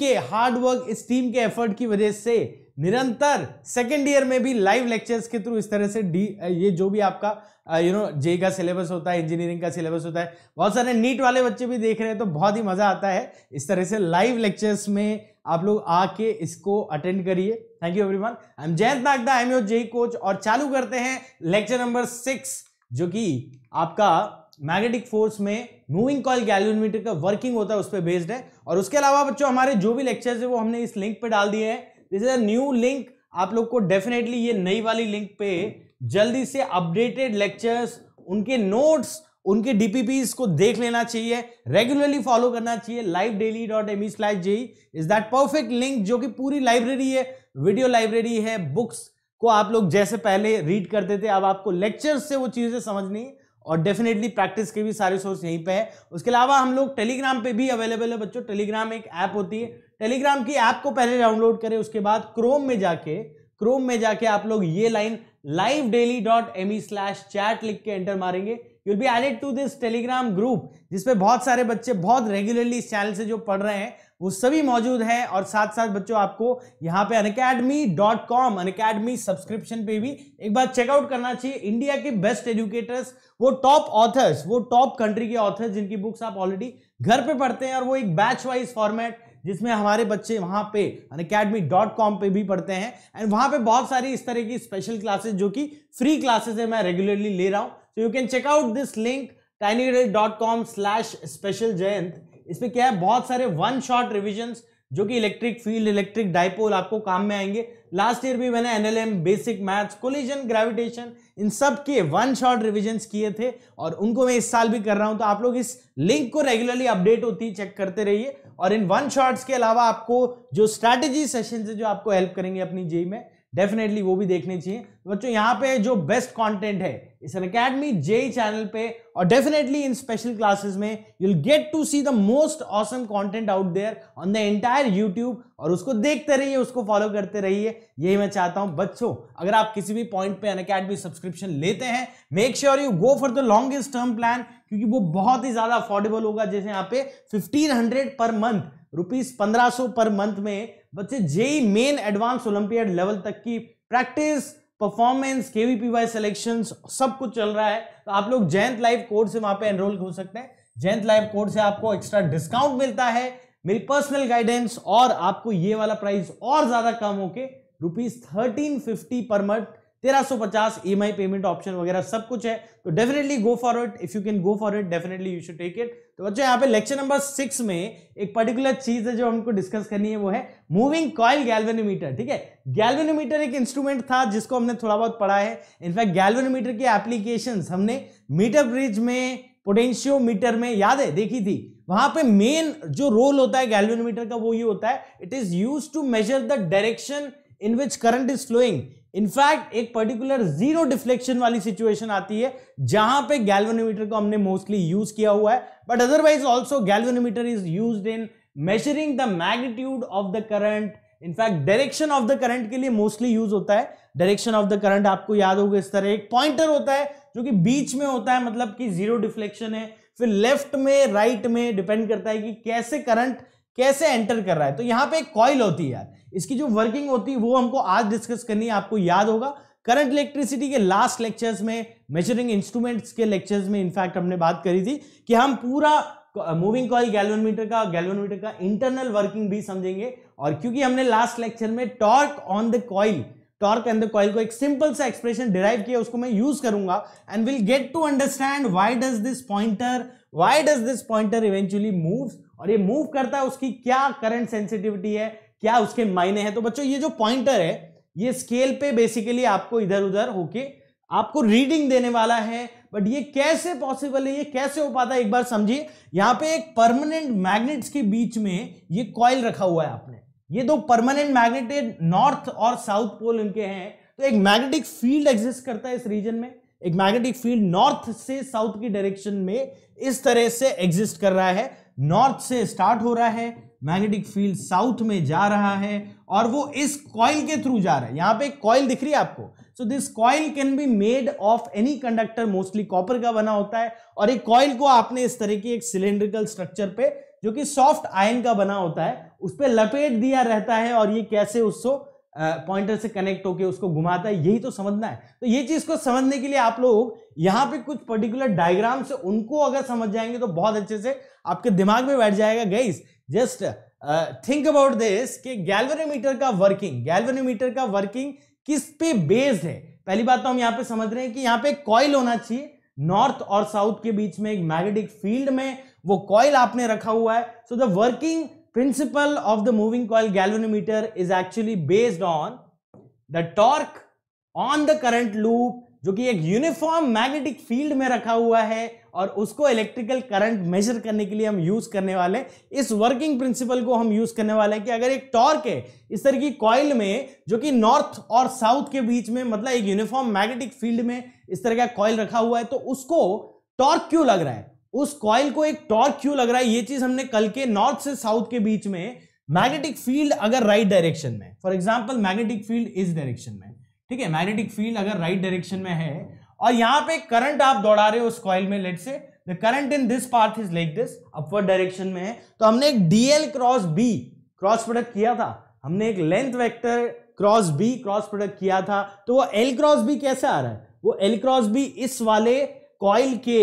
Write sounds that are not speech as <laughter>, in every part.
के हार्डवर्क इस टीम के एफर्ट की वजह से निरंतर सेकेंड ईयर में भी लाइव लेक्चर्स के थ्रू इस तरह से डी ये जो भी आपका यू नो जे का सिलेबस होता है इंजीनियरिंग का सिलेबस होता है बहुत सारे नीट वाले बच्चे भी देख रहे हैं तो बहुत ही मज़ा आता है इस तरह से लाइव लेक्चर्स में आप लोग आके इसको अटेंड करिए thank you everyone I am Jayant Nagda I am your J coach और चालू करते हैं लेक्चर नंबर सिक्स जो कि आपका मैग्नेटिक फोर्स में मूविंग कॉल गैल्यूमीटर का वर्किंग होता है उस पर बेस्ड है और उसके अलावा बच्चों हमारे जो भी लेक्चर्स है वो हमने इस लिंक पे डाल दिए हैं this is a new link आप लोग को डेफिनेटली ये नई वाली लिंक पे जल्दी से अपडेटेड लेक्चर्स उनके नोट्स उनके डीपीपीज को देख लेना चाहिए रेगुलरली फॉलो करना चाहिए live daily dot M E slash is that perfect link जो कि पूरी लाइब्रेरी है वीडियो लाइब्रेरी है बुक्स को आप लोग जैसे पहले रीड करते थे अब आपको लेक्चर्स से वो चीज़ें समझनी है और डेफिनेटली प्रैक्टिस के भी सारे सोर्स यहीं पे है उसके अलावा हम लोग टेलीग्राम पे भी अवेलेबल है बच्चों टेलीग्राम एक ऐप होती है टेलीग्राम की ऐप को पहले डाउनलोड करें उसके बाद क्रोम में जाके क्रोम में जाके आप लोग ये line live daily dot M E slash chat लिख के एंटर मारेंगे you'll be added to this Telegram group जिसपे बहुत सारे बच्चे बहुत रेगुलरली इस चैनल से जो पढ़ रहे हैं वो सभी मौजूद हैं और साथ साथ बच्चों आपको यहाँ पे Unacademy dot com Unacademy subscription पे भी एक बार चेकआउट करना चाहिए इंडिया के बेस्ट एजुकेटर्स वो टॉप ऑथर्स वो टॉप कंट्री के ऑथर्स जिनकी बुक्स आप ऑलरेडी घर पे पढ़ते हैं और वो एक बैच वाइज फॉर्मेट जिसमें हमारे बच्चे वहाँ पे अनकेडमी डॉट कॉम पर भी पढ़ते हैं एंड वहाँ पे बहुत सारी इस तरह की स्पेशल क्लासेस जो कि फ्री क्लासेस है मैं रेगुलरली ले रहा हूँ so you can check out this link tinyrate.com slash special Jayant इसमें क्या है बहुत सारे वन शॉट रिविजन्स जो कि इलेक्ट्रिक फील्ड इलेक्ट्रिक डायपोल आपको काम में आएंगे लास्ट ईयर भी मैंने NLM basic maths collision gravitation इन सब के वन शॉट रिविजन किए थे और उनको मैं इस साल भी कर रहा हूं तो आप लोग इस लिंक को रेगुलरली अपडेट होती चेक करते रहिए और इन वन शॉट्स के अलावा आपको जो स्ट्रैटेजी सेशन है जो आपको हेल्प करेंगे अपनी जेई में डेफिनेटली वो भी देखनी चाहिए तो बच्चों यहाँ पे जो बेस्ट कंटेंट है इस अकेडमी जे चैनल पे और डेफिनेटली इन स्पेशल क्लासेस में you'll get to see the most awesome content out there on the entire YouTube और उसको देखते रहिए उसको फॉलो करते रहिए यही मैं चाहता हूँ बच्चों अगर आप किसी भी पॉइंट पे अनकेडमी सब्सक्रिप्शन लेते हैं make sure you go for the longest term plan क्योंकि वो बहुत ही ज्यादा अफोर्डेबल होगा जैसे यहाँ पे फिफ्टीन पर मंथ रुपीज पंद्रह सो पर मंथ में बच्चे JEE Main advanced olympiad level तक की practice performance K V P selection सब कुछ चल रहा है तो आप लोग जयंत लाइव कोर्स से वहां पे एनरोल हो सकते हैं जयंत लाइव कोर्स से आपको एक्स्ट्रा डिस्काउंट मिलता है मेरी पर्सनल गाइडेंस और आपको ये वाला प्राइस और ज्यादा कम होके rupees thirteen fifty per month 1350 EMI payment option वगैरह सब कुछ है तो definitely go for it if you can go for it definitely you should take it तो बच्चों यहाँ पे लेक्चर नंबर सिक्स में एक पर्टिकुलर चीज है जो हमको डिस्कस करनी है वो है मूविंग कॉयल गैल्वेनोमीटर ठीक है गैल्वेनोमीटर एक इंस्ट्रूमेंट था जिसको हमने थोड़ा बहुत पढ़ा है इनफैक्ट गैल्वेनोमीटर के एप्लीकेशन हमने मीटर ब्रिज में पोटेंशियोमीटर में याद है देखी थी वहां पे मेन जो रोल होता है गैल्वेनोमीटर का वो ये होता है it is use to measure the direction in which current is flowing in fact एक पर्टिकुलर जीरो डिफ्लेक्शन वाली सिचुएशन आती है जहां पे गैल्वेनोमीटर को हमने मोस्टली यूज किया हुआ है but otherwise also galvanometer is use in measuring the magnitude of the current in fact direction of the current के लिए मोस्टली यूज होता है डायरेक्शन ऑफ द करंट आपको याद होगा इस तरह एक पॉइंटर होता है जो कि बीच में होता है मतलब कि जीरो डिफ्लेक्शन है फिर लेफ्ट में राइट right में डिपेंड करता है कि कैसे करंट कैसे एंटर कर रहा है तो यहां पे एक कॉइल होती है यार इसकी जो वर्किंग होती है वो हमको आज डिस्कस करनी है आपको याद होगा करंट इलेक्ट्रिसिटी के लास्ट लेक्चर्स में मेजरिंग इंस्ट्रूमेंट्स के लेक्चर्स में इनफैक्ट हमने बात करी थी कि हम पूरा मूविंग कॉइल गैल्वनमीटर का गैल्वनमीटर का इंटरनल वर्किंग भी समझेंगे और क्योंकि हमने लास्ट लेक्चर में torque on the coil torque and the coil को एक सिंपल सा एक्सप्रेशन डिराइव किया उसको मैं यूज करूंगा and will get to understand why does this pointer why does this pointer eventually moves और ये मूव करता है उसकी क्या करंट सेंसिटिविटी है क्या उसके मायने हैं तो बच्चों ये जो पॉइंटर है ये स्केल पे बेसिकली आपको इधर उधर होके आपको रीडिंग देने वाला है बट ये कैसे पॉसिबल है ये कैसे हो पाता है एक बार समझिए यहाँ पे एक परमानेंट मैग्नेट्स के बीच में ये कॉइल रखा हुआ है आपने ये दो परमानेंट मैग्नेट नॉर्थ और साउथ पोल इनके हैं तो एक मैग्नेटिक फील्ड एग्जिस्ट करता है इस रीजन में एक मैग्नेटिक फील्ड नॉर्थ से साउथ की डायरेक्शन में इस तरह से एग्जिस्ट कर रहा है नॉर्थ से स्टार्ट हो रहा है मैग्नेटिक फील्ड साउथ में जा रहा है और वो इस कॉइल के थ्रू जा रहा है यहां पे कॉइल दिख रही है आपको so this coil can be made of any conductor mostly copper का बना होता है और एक कॉइल को आपने इस तरह की एक सिलेंड्रिकल स्ट्रक्चर पे जो कि सॉफ्ट आयन का बना होता है उस पर लपेट दिया रहता है और ये कैसे उसको पॉइंटर से कनेक्ट होके उसको घुमाता है यही तो समझना है तो ये चीज़ को समझने के लिए आप लोग यहाँ पे कुछ पर्टिकुलर डायग्राम से उनको अगर समझ जाएंगे तो बहुत अच्छे से आपके दिमाग में बैठ जाएगा guys just think about this कि गैल्वेनोमीटर का वर्किंग गैल्वेनोमीटर का वर्किंग किस पे बेस्ड है पहली बात तो हम यहाँ पे समझ रहे हैं कि यहाँ पे कॉयल होना चाहिए नॉर्थ और साउथ के बीच में एक मैग्नेटिक फील्ड में वो कॉयल आपने रखा हुआ है so the working principle of the moving coil galvanometer is actually based on the torque on the current loop जो कि एक यूनिफॉर्म मैग्नेटिक फील्ड में रखा हुआ है और उसको इलेक्ट्रिकल करंट मेजर करने के लिए हम यूज करने वाले इस वर्किंग प्रिंसिपल को हम यूज करने वाले हैं कि अगर एक टॉर्क है इस तरह की कॉइल में जो कि नॉर्थ और साउथ के बीच में मतलब एक यूनिफॉर्म मैग्नेटिक फील्ड में इस तरह का कॉइल रखा हुआ है तो उसको टॉर्क क्यों लग रहा है उस कॉइल को एक टॉर्क क्यों लग रहा है ये चीज हमने कल के नॉर्थ से साउथ के बीच में मैग्नेटिक फील्ड अगर राइट right डायरेक्शन में फॉर एग्जाम्पल मैग्नेटिक फील्ड इस डायरेक्शन में ठीक है मैग्नेटिक फील्ड अगर राइट right डायरेक्शन में है और यहां पे करंट आप दौड़ा रहे हो उस कॉइल में let's say the current in this path is like this upward direction में है तो हमने एक DL cross B cross product किया था हमने एक length vector cross B cross product किया था तो वो एल क्रॉस बी कैसे आ रहा है वो एल क्रॉस बी इस वाले कॉइल के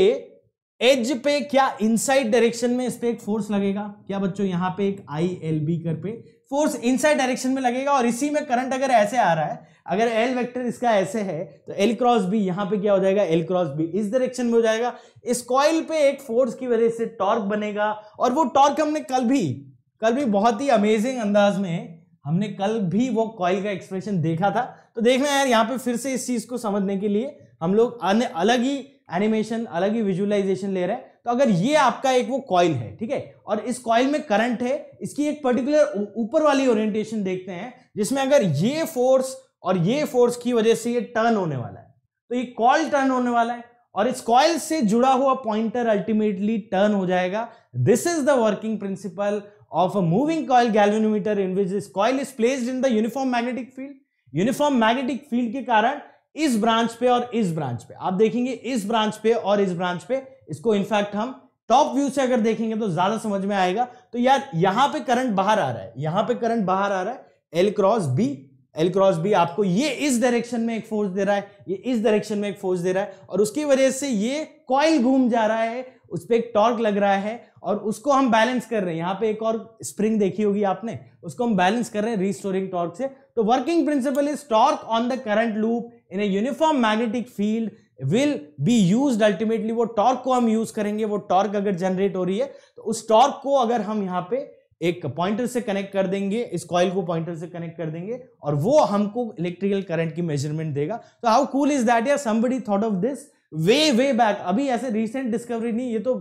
एज पे क्या इनसाइड डायरेक्शन में इस पे एक फोर्स लगेगा क्या बच्चों यहां पे एक आई एल बी कर पे फोर्स इनसाइड डायरेक्शन में लगेगा और इसी में करंट अगर ऐसे आ रहा है अगर एल वेक्टर इसका ऐसे है तो एल क्रॉस बी यहां पे क्या हो जाएगा एल क्रॉस बी इस डायरेक्शन में हो जाएगा इस कॉइल पे एक फोर्स की वजह से टॉर्क बनेगा और वो टॉर्क हमने कल भी कल भी बहुत ही अमेजिंग अंदाज में हमने कल भी वो कॉइल का एक्सप्रेशन देखा था तो देखना यार यहाँ पे फिर से इस चीज को समझने के लिए हम लोग अलग ही एनिमेशन अलग ही विजुअलाइजेशन ले रहा है तो अगर ये आपका एक वो कॉइल है ठीक है और इस कॉइल में करंट है इसकी एक पर्टिकुलर ऊपर वाली ओरिएंटेशन देखते हैं जिसमें अगर ये फोर्स और ये फोर्स की वजह से ये टर्न होने वाला है तो ये कॉइल टर्न होने वाला है और इस कॉइल से जुड़ा हुआ पॉइंटर अल्टीमेटली टर्न हो जाएगा this is the working principle of a moving coil galvanometer in which this coil is placed in the uniform magnetic field uniform magnetic field के कारण इस ब्रांच पे और इस ब्रांच पे आप देखेंगे इस ब्रांच पे और इस ब्रांच पे इसको इनफैक्ट हम टॉप व्यू से अगर देखेंगे तो ज्यादा समझ में आएगा तो यार यहां पे करंट बाहर आ रहा है यहां पे करंट बाहर आ रहा है L cross B L cross B आपको ये इस डायरेक्शन में एक फोर्स दे रहा है ये इस डायरेक्शन में एक फोर्स दे रहा है और उसकी वजह से ये कॉइल घूम जा रहा है उस पर एक टॉर्क लग रहा है और उसको हम बैलेंस कर रहे हैं यहाँ पे एक और स्प्रिंग देखी होगी आपने उसको हम बैलेंस कर रहे हैं रिस्टोरिंग टॉर्क से तो working principle is torque on the current loop in a uniform magnetic field will be use ultimately वो टॉर्क को हम यूज करेंगे वो टॉर्क अगर जनरेट हो रही है तो उस टॉर्क को अगर हम यहाँ पे एक पॉइंटर से कनेक्ट कर देंगे इस कॉइल को पॉइंटर से कनेक्ट कर देंगे और वो हमको इलेक्ट्रिकल करंट की मेजरमेंट देगा तो हाउ कूल इज दैट यार somebody thought of this way way back अभी ऐसे रिसेंट डिस्कवरी नहीं ये तो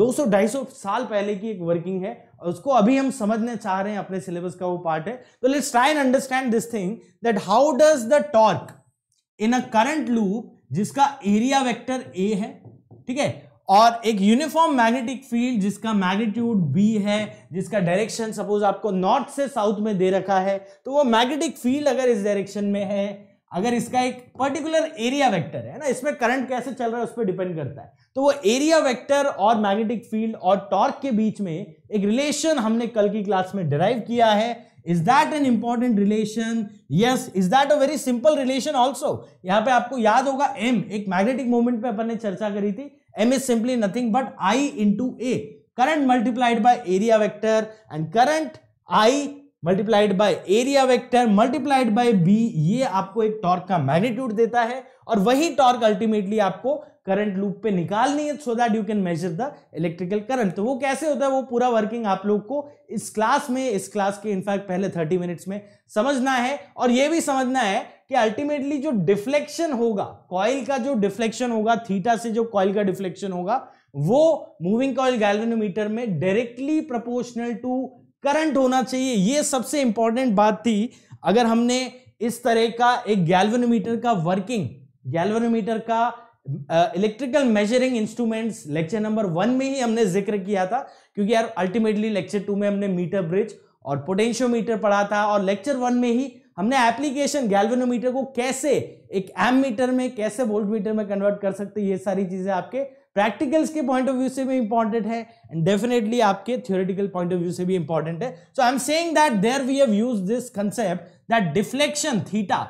200 250 साल पहले की एक वर्किंग है और उसको अभी हम समझने चाह रहे हैं अपने सिलेबस का वो पार्ट है तो let's try and understand this thing that how does the torque in a current loop जिसका एरिया वेक्टर ए है ठीक है और एक यूनिफॉर्म मैग्नेटिक फील्ड जिसका मैग्नीट्यूड बी है जिसका डायरेक्शन सपोज आपको नॉर्थ से साउथ में दे रखा है तो वो मैग्नेटिक फील्ड अगर इस डायरेक्शन में है अगर इसका एक पर्टिकुलर एरिया वेक्टर है ना इसमें करंट कैसे चल रहा है उस पर डिपेंड करता है तो वो एरिया वेक्टर और मैग्नेटिक फील्ड और टॉर्क के बीच में एक रिलेशन हमने कल की क्लास में डिराइव किया है is that an important relation yes is that a very simple relation also यहां पे आपको याद होगा एम एक मैग्नेटिक मोमेंट पे अपन ने चर्चा करी थी M is simply nothing but I into A current multiplied by area vector and current I multiplied by area vector multiplied by B ये आपको एक टॉर्क का मैग्नीट्यूड देता है और वही टॉर्क अल्टीमेटली आपको करंट लूप पे निकालनी है so that you can measure the electrical current तो वो कैसे होता है वो पूरा वर्किंग आप लोग को इस क्लास में इस क्लास के इनफैक्ट पहले थर्टी मिनट्स में समझना है और ये भी समझना है कि अल्टीमेटली जो डिफ्लेक्शन होगा कॉयल का जो डिफ्लेक्शन होगा थीटा से जो कॉयल का डिफ्लेक्शन होगा वो मूविंग कॉयल गैलोनोमीटर में डायरेक्टली प्रपोर्शनल टू करंट होना चाहिए ये सबसे इंपॉर्टेंट बात थी अगर हमने इस तरह का एक गैल्वेनोमीटर का वर्किंग गैल्वेनोमीटर का electrical measuring instruments lecture number one में ही हमने जिक्र किया था क्योंकि यार अल्टीमेटली लेक्चर टू में हमने मीटर ब्रिज और पोटेंशियोमीटर पढ़ा था और लेक्चर वन में ही हमने एप्लीकेशन गैल्वेनोमीटर को कैसे एक एम मीटर में कैसे वोल्ट मीटर में कन्वर्ट कर सकते ये सारी चीज़ें आपके प्रैक्टिकल्स के पॉइंट ऑफ व्यू से भी इंपॉर्टेंट है एंड डेफिनेटली आपके थियोरेटिकल पॉइंट ऑफ व्यू से भी इंपॉर्टेंट है so I am saying that there we have use this concept that deflection theta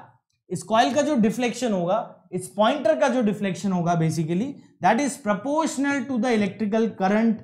इस कॉयल का जो डिफ्लेक्शन होगा इस पॉइंटर का जो डिफ्लेक्शन होगा basically that is proportional to the electrical current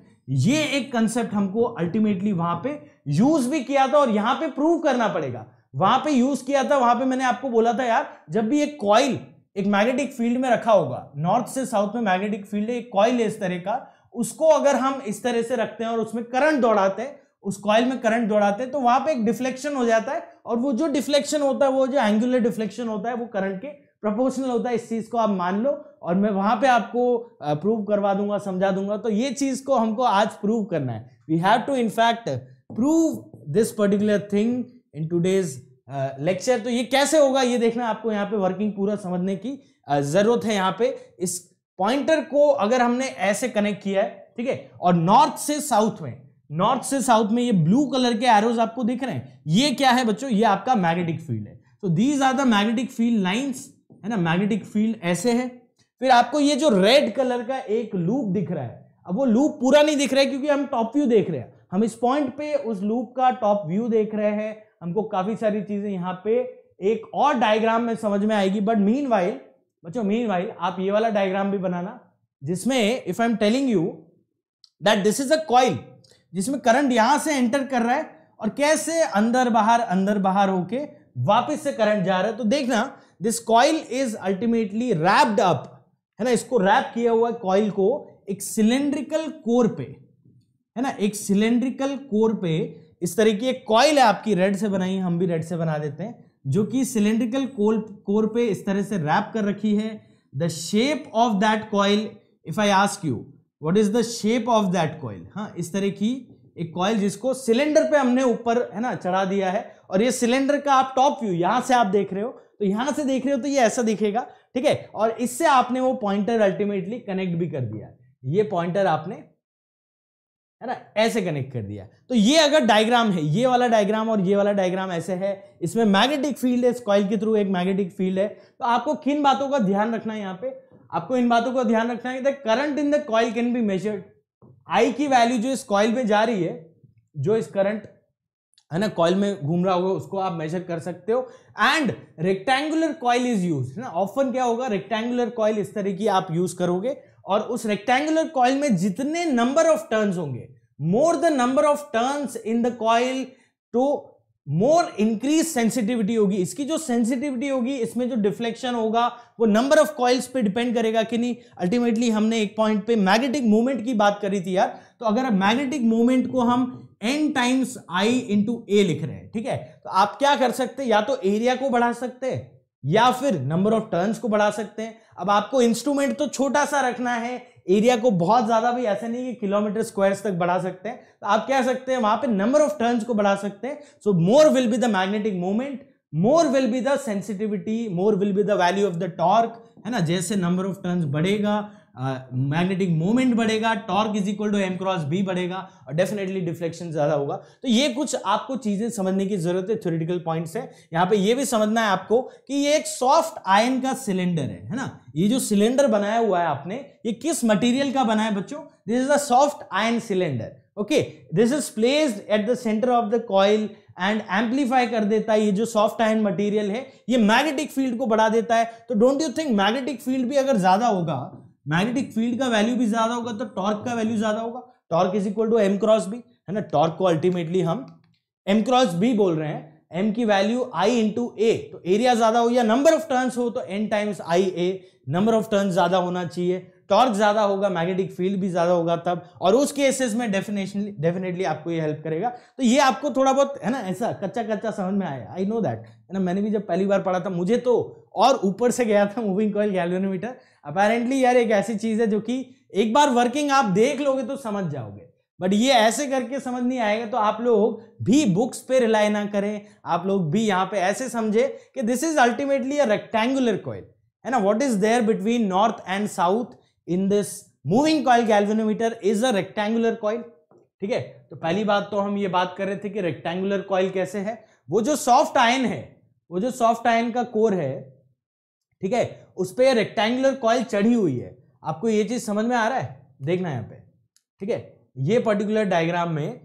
ये एक कंसेप्ट हमको अल्टीमेटली वहां पे यूज भी किया था और यहां पे प्रूव करना पड़ेगा वहां पे यूज किया था वहां पे मैंने आपको बोला था यार जब भी एक कॉइल एक मैग्नेटिक फील्ड में रखा होगा नॉर्थ से साउथ में मैग्नेटिक फील्ड है एक कॉइल है इस तरह का उसको अगर हम इस तरह से रखते हैं और उसमें करंट दौड़ाते हैं उस कॉइल में करंट दौड़ाते हैं तो वहां पे एक डिफ्लेक्शन हो जाता है और वो जो डिफ्लेक्शन होता है वो जो एंगुलर डिफ्लेक्शन होता है वो करंट के प्रोपोर्शनल होता है इस चीज़ को आप मान लो और मैं वहाँ पे आपको प्रूव करवा दूंगा समझा दूंगा तो ये चीज़ को हमको आज प्रूव करना है we have to in fact prove this particular thing in today's lecture तो ये कैसे होगा ये देखना आपको यहाँ पे वर्किंग पूरा समझने की ज़रूरत है यहाँ पे इस पॉइंटर को अगर हमने ऐसे कनेक्ट किया है ठीक है और नॉर्थ से साउथ में नॉर्थ से साउथ में ये ब्लू कलर के एरोज आपको दिख रहे हैं ये क्या है बच्चों ये आपका मैग्नेटिक फील्ड है तो these are the magnetic field lines है ना मैग्नेटिक फील्ड ऐसे है फिर आपको ये जो रेड कलर का एक लूप दिख रहा है अब वो लूप पूरा नहीं दिख रहा है क्योंकि हम टॉप व्यू देख रहे हैं हम इस पॉइंट पे उस लूप का टॉप व्यू देख रहे हैं हमको काफी सारी चीजें यहाँ पे एक और डायग्राम में समझ में आएगी बट मीन वाइल बच्चों मीन वाइल आप ये वाला डायग्राम भी बनाना जिसमें if I am telling you that this is a coil जिसमें करंट यहां से एंटर कर रहा है और कैसे अंदर बाहर अंदर बाहर होके वापिस से करंट जा रहा है तो देखना this coil is ultimately wrapped up है ना इसको रैप किया हुआ कॉइल को एक सिलेंड्रिकल कोर पे है ना एक सिलेंड्रिकल कोर पे इस तरह की एक कॉइल है आपकी रेड से बनाई हम भी रेड से बना देते हैं जो कि सिलेंड्रिकल कोल कोर पे इस तरह से रैप कर रखी है the shape of that coil if I ask you what is the shape of that coil हाँ इस तरह की एक कॉइल जिसको सिलेंडर पे हमने ऊपर है ना चढ़ा दिया है और ये सिलेंडर का आप टॉप व्यू यहां से आप देख रहे हो तो यहां से देख रहे हो तो ये ऐसा दिखेगा ठीक है और इससे आपने वो पॉइंटर अल्टीमेटली कनेक्ट भी कर दिया ये पॉइंटर आपने है ना ऐसे कनेक्ट कर दिया तो ये अगर डायग्राम है ये वाला डायग्राम और ये वाला डायग्राम ऐसे है इसमें मैग्नेटिक फील्ड है स्कॉइल के थ्रू एक मैग्नेटिक फील्ड है तो आपको किन बातों का ध्यान रखना है यहां पे आपको इन बातों का ध्यान रखना है current in the coil can be measured I की वैल्यू जो इस कॉइल में जा रही है जो इस करंट है ना कॉयल में घूम रहा होगा उसको आप मेजर कर सकते हो and rectangular coil is use है ना ऑफन क्या होगा रेक्टेंगुलर कॉयल इस तरह की आप यूज करोगे और उस रेक्टेंगुलर कॉयल में जितने नंबर ऑफ टर्न्स होंगे more the number of turns in the coil to more increase sensitivity होगी इसकी जो सेंसिटिविटी होगी इसमें जो डिफ्लेक्शन होगा वो नंबर ऑफ कॉइल्स पे डिपेंड करेगा कि नहीं अल्टीमेटली हमने एक पॉइंट पे मैग्नेटिक मूवमेंट की बात करी थी यार तो अगर मैग्नेटिक मूवमेंट को हम N times I into A लिख रहे हैं ठीक है तो आप क्या कर सकते हैं या तो एरिया को बढ़ा सकते हैं या फिर नंबर ऑफ टर्न्स को बढ़ा सकते हैं अब आपको इंस्ट्रूमेंट तो छोटा सा रखना है एरिया को बहुत ज़्यादा भी ऐसा नहीं कि किलोमीटर स्क्वायर्स तक बढ़ा सकते हैं तो आप कह सकते हैं वहां पे नंबर ऑफ टर्न्स को बढ़ा सकते हैं so more will be the magnetic movement more will be the sensitivity more will be the value of the torque है ना जैसे नंबर ऑफ टर्न्स बढ़ेगा मैग्नेटिक मोमेंट बढ़ेगा torque is equal to M cross B बढ़ेगा और definitely deflection ज़्यादा होगा तो ये कुछ आपको चीज़ें समझने की ज़रूरत है थ्योरेटिकल पॉइंट्स है यहाँ पे ये भी समझना है आपको कि ये एक सॉफ्ट आयन का सिलेंडर है है ना ये जो सिलेंडर बनाया हुआ है आपने ये किस मटेरियल का बनाया बच्चों this is a soft iron cylinder okay this is placed at the centre of the coil and amplify कर देता है ये जो सॉफ्ट आयन मटेरियल है ये मैग्नेटिक फील्ड को बढ़ा देता है तो don't you think magnetic field भी अगर ज़्यादा होगा मैग्नेटिक फील्ड का वैल्यू भी ज्यादा होगा तो टॉर्क का वैल्यू ज्यादा होगा torque is equal to M cross B है ना टॉर्क को अल्टीमेटली हम एम क्रॉस बी बोल रहे हैं एम की वैल्यू आई इंटू ए तो एरिया ज्यादा हो या नंबर ऑफ टर्न्स हो तो N times I A number of turns ज्यादा होना चाहिए टॉर्क ज़्यादा होगा मैग्नेटिक फील्ड भी ज़्यादा होगा तब और उस केसेस में डेफिनेशनली डेफिनेटली आपको ये हेल्प करेगा तो ये आपको थोड़ा बहुत है ना ऐसा कच्चा कच्चा समझ में आया आई नो दैट है ना मैंने भी जब पहली बार पढ़ा था मुझे तो और ऊपर से गया था मूविंग कॉयल गैलोनोमीटर अपेरेंटली यार एक ऐसी चीज़ है जो कि एक बार वर्किंग आप देख लोगे तो समझ जाओगे बट ये ऐसे करके समझ नहीं आएगा तो आप लोग भी बुक्स पे रिलाई ना करें आप लोग भी यहाँ पे ऐसे समझे कि this is ultimately a rectangular coil है ना what is there between north and south in this moving coil galvanometer is a rectangular coil ठीक है तो पहली बात तो हम ये बात कर रहे थे कि रेक्टेंगुलर कॉइल कैसे है वो जो सॉफ्ट आयन है वो जो सॉफ्ट आयन का कोर है ठीक है उस पर रेक्टेंगुलर कॉयल चढ़ी हुई है आपको ये चीज समझ में आ रहा है देखना यहां पे ठीक है ये पर्टिकुलर डायग्राम में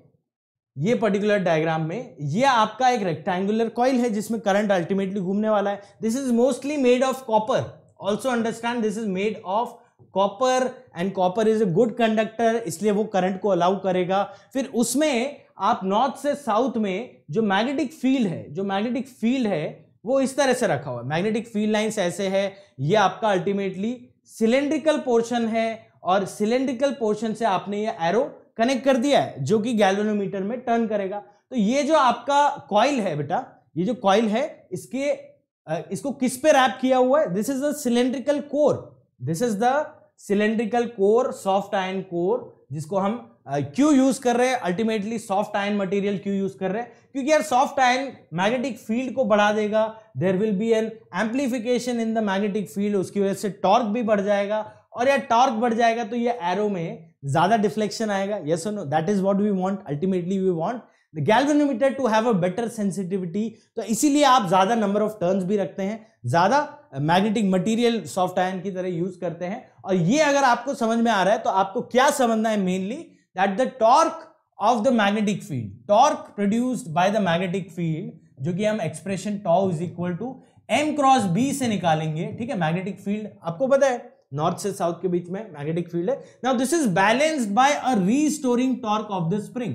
ये पर्टिकुलर डायग्राम में ये आपका एक रेक्टेंगुलर कॉइल है जिसमें करंट अल्टीमेटली घूमने वाला है this is mostly made of copper also understand this is made of copper and copper is a good conductor इसलिए वो करंट को अलाउ करेगा फिर उसमें आप नॉर्थ से साउथ में जो मैग्नेटिक फील्ड है जो मैग्नेटिक फील्ड है वो इस तरह से रखा हुआ है मैग्नेटिक फील्ड लाइंस ऐसे है ये आपका अल्टीमेटली सिलेंड्रिकल पोर्शन है और सिलेंड्रिकल पोर्शन से आपने ये एरो कनेक्ट कर दिया है जो कि गैल्वेनोमीटर में टर्न करेगा तो ये जो आपका कॉइल है बेटा ये जो कॉइल है इसके इसको किस पे रैप किया हुआ है this is the cylindrical core this is the cylindrical core soft iron core जिसको हम क्यों यूज कर रहे हैं अल्टीमेटली सॉफ्ट आयन मटेरियल क्यों यूज कर रहे हैं क्योंकि यार सॉफ्ट आयन मैग्नेटिक फील्ड को बढ़ा देगा there will be an amplification in the magnetic field उसकी वजह से टॉर्क भी बढ़ जाएगा और यार टॉर्क बढ़ जाएगा तो ये एरो में ज्यादा डिफ्लेक्शन आएगा so no that is what we want ultimately we want the galvanometer to have a better sensitivity तो इसीलिए आप ज़्यादा नंबर ऑफ टर्न्स भी रखते हैं ज़्यादा मैग्नेटिक मटीरियल सॉफ्ट आयन की तरह यूज़ करते हैं और ये अगर आपको समझ में आ रहा है तो आपको क्या समझना है mainly that the torque of the magnetic field torque produced by the magnetic field जो कि हम expression tau is equal to M cross B से निकालेंगे ठीक है मैग्नेटिक फील्ड आपको पता है नॉर्थ से साउथ के बीच में मैग्नेटिक फील्ड है now this is balanced by a restoring torque of the spring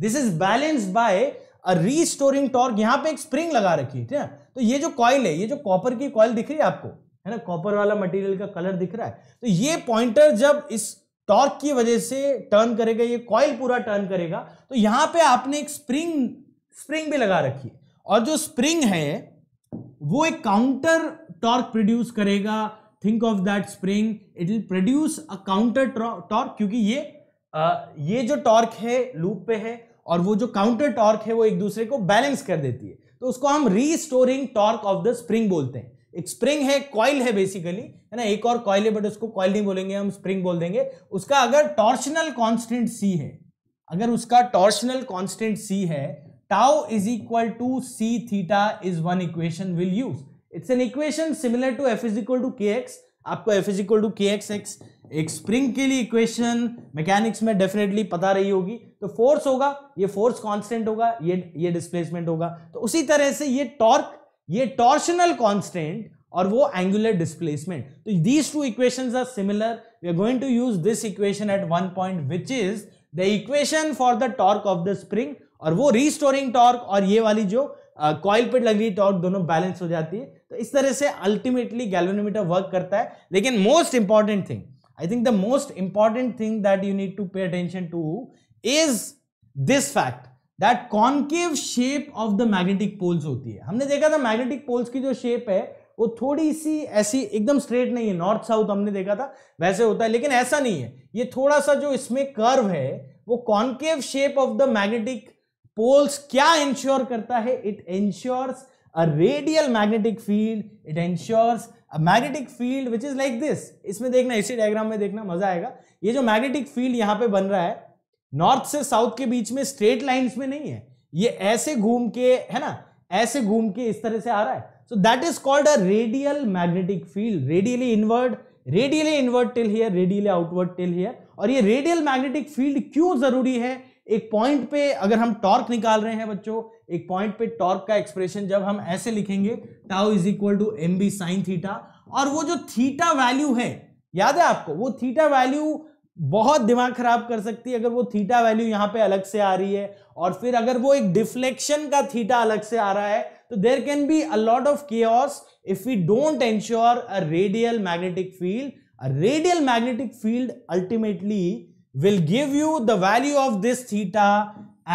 this is balanced by a restoring torque यहां पे एक स्प्रिंग लगा रखी है ठीक है तो ये जो कॉइल है ये जो कॉपर की कॉइल दिख रही है आपको है ना कॉपर वाला मटेरियल का कलर दिख रहा है तो ये पॉइंटर जब इस टॉर्क की वजह से टर्न करेगा ये कॉइल पूरा टर्न करेगा तो यहां पे आपने एक स्प्रिंग स्प्रिंग भी लगा रखी है और जो स्प्रिंग है वो एक काउंटर टॉर्क प्रोड्यूस करेगा think of that spring it will produce a counter torque क्योंकि ये आ, ये जो टॉर्क है लूप पे है और वो जो काउंटर टॉर्क है वो एक दूसरे को बैलेंस कर देती है तो उसको हम restoring torque of the spring बोलते हैं एक स्प्रिंग है कॉइल है बेसिकली है ना एक और कॉइल है बट उसको कॉइल नहीं बोलेंगे हम स्प्रिंग बोल देंगे उसका अगर टॉर्शनल कॉन्स्टेंट सी है अगर उसका टॉर्शनल कॉन्स्टेंट सी है tau is equal to C theta is one equation will use it's an equation similar to F is equal to K X आपको F is equal to K X X एक spring के लिए equation mechanics में definitely पता रही होगी तो force होगा ये फोर्स कांस्टेंट होगा ये ये डिस्प्लेसमेंट होगा तो उसी तरह से ये टॉर्क ये टॉर्शनल कॉन्स्टेंट और वो एंगुलर डिस्प्लेसमेंट तो these two equation are similar we are going to use this equation at one point which is the equation for the torque of the spring और वो रीस्टोरिंग टॉर्क और ये वाली जो coil uh, लग रही torque दोनों बैलेंस हो जाती है तो इस तरह से अल्टीमेटली गैल्वेनोमीटर वर्क करता है लेकिन most important thing I think the most important thing that you need to pay attention to is this fact that concave shape of the magnetic poles होती है हमने देखा था मैग्नेटिक पोल्स की जो शेप है वो थोड़ी सी ऐसी एकदम स्ट्रेट नहीं है नॉर्थ साउथ हमने देखा था वैसे होता है लेकिन ऐसा नहीं है ये थोड़ा सा जो इसमें कर्व है वो concave shape of the magnetic poles क्या इंश्योर करता है it ensures a radial magnetic field it ensures a magnetic field which is like this इसमें देखना इसी डायग्राम में देखना मजा आएगा ये जो मैग्नेटिक फील्ड यहाँ पे बन रहा है नॉर्थ से साउथ के बीच में स्ट्रेट लाइंस में नहीं है ये ऐसे घूम के है ना ऐसे घूम के इस तरह से आ रहा है so that is called a radial magnetic field radially inward radially inward till here radially outward till here और ये रेडियल मैग्नेटिक फील्ड क्यों जरूरी है एक पॉइंट पे अगर हम टॉर्क निकाल रहे हैं बच्चों एक पॉइंट पे टॉर्क का एक्सप्रेशन जब हम ऐसे लिखेंगे tau is equal to M B sine theta और वो जो थीटा वैल्यू है याद है आपको वो थीटा वैल्यू बहुत दिमाग खराब कर सकती है अगर वो थीटा वैल्यू यहां पे अलग से आ रही है और फिर अगर वो एक डिफ्लेक्शन का थीटा अलग से आ रहा है तो there can be a lot of cares if we don't ensure a radial magnetic field radial magnetic field ultimately will give you the value of this theta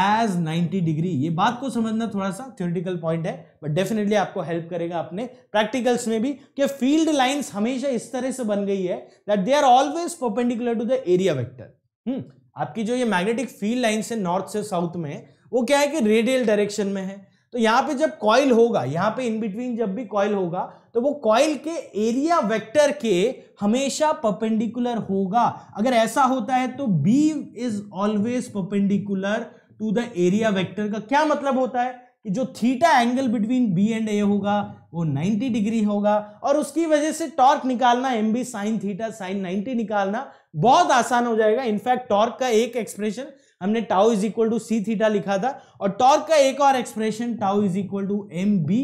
as 90 degree ये बात को समझना थोड़ा सा थ्योरेटिकल पॉइंट है but definitely आपको help करेगा अपने प्रैक्टिकल्स में भी कि फील्ड लाइंस हमेशा इस तरह से बन गई है that they are always perpendicular to the area vector आपकी जो ये मैग्नेटिक फील्ड लाइन्स है नॉर्थ से साउथ में वो क्या है कि रेडियल डायरेक्शन में है तो यहाँ पे जब कॉयल होगा यहाँ पे इन बिटवीन जब भी कॉयल होगा तो वो कॉयल के एरिया वेक्टर के हमेशा परपेंडिकुलर होगा अगर ऐसा होता है तो B is always perpendicular to the area vector का क्या मतलब होता है कि जो theta angle between B and A होगा वो 90 डिग्री होगा और उसकी वजह से टॉर्क निकालना M B sine theta sine 90 निकालना बहुत आसान हो जाएगा इनफैक्ट टॉर्क का एक एक्सप्रेशन हमने tau is equal to C theta लिखा था और टॉर्क का एक और expression tau is equal to M B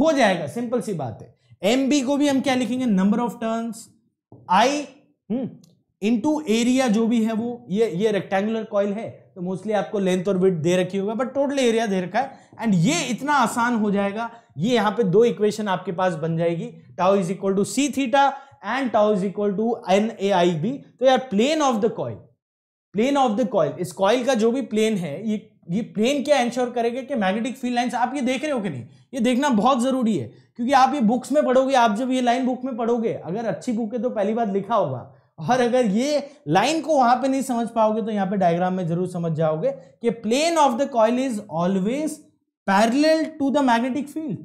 हो जाएगा सिंपल सी बात है एम बी को भी हम क्या लिखेंगे number of turns I into area जो भी है वो ये ये रेक्टेंगुलर कॉइल है तो मोस्टली आपको लेंथ और विथ दे रखी होगा बट टोटल एरिया दे रखा है एंड ये इतना आसान हो जाएगा ये यहाँ पे दो इक्वेशन आपके पास बन जाएगी tau is equal to C theta and tau is equal to N A I B तो यार plane of the coil plane of the coil इस कॉयल का जो भी प्लेन है ये ये प्लेन क्या इंश्योर करेगा कि मैग्नेटिक फील्ड लाइंस आप ये देख रहे हो कि नहीं ये देखना बहुत जरूरी है क्योंकि आप ये बुक्स में पढ़ोगे आप जब ये लाइन बुक में पढ़ोगे अगर अच्छी बुक है तो पहली बार लिखा होगा और अगर ये लाइन को वहां पे नहीं समझ पाओगे तो यहाँ पे डायग्राम में जरूर समझ जाओगे कि plane of the coil is always parallel to the magnetic field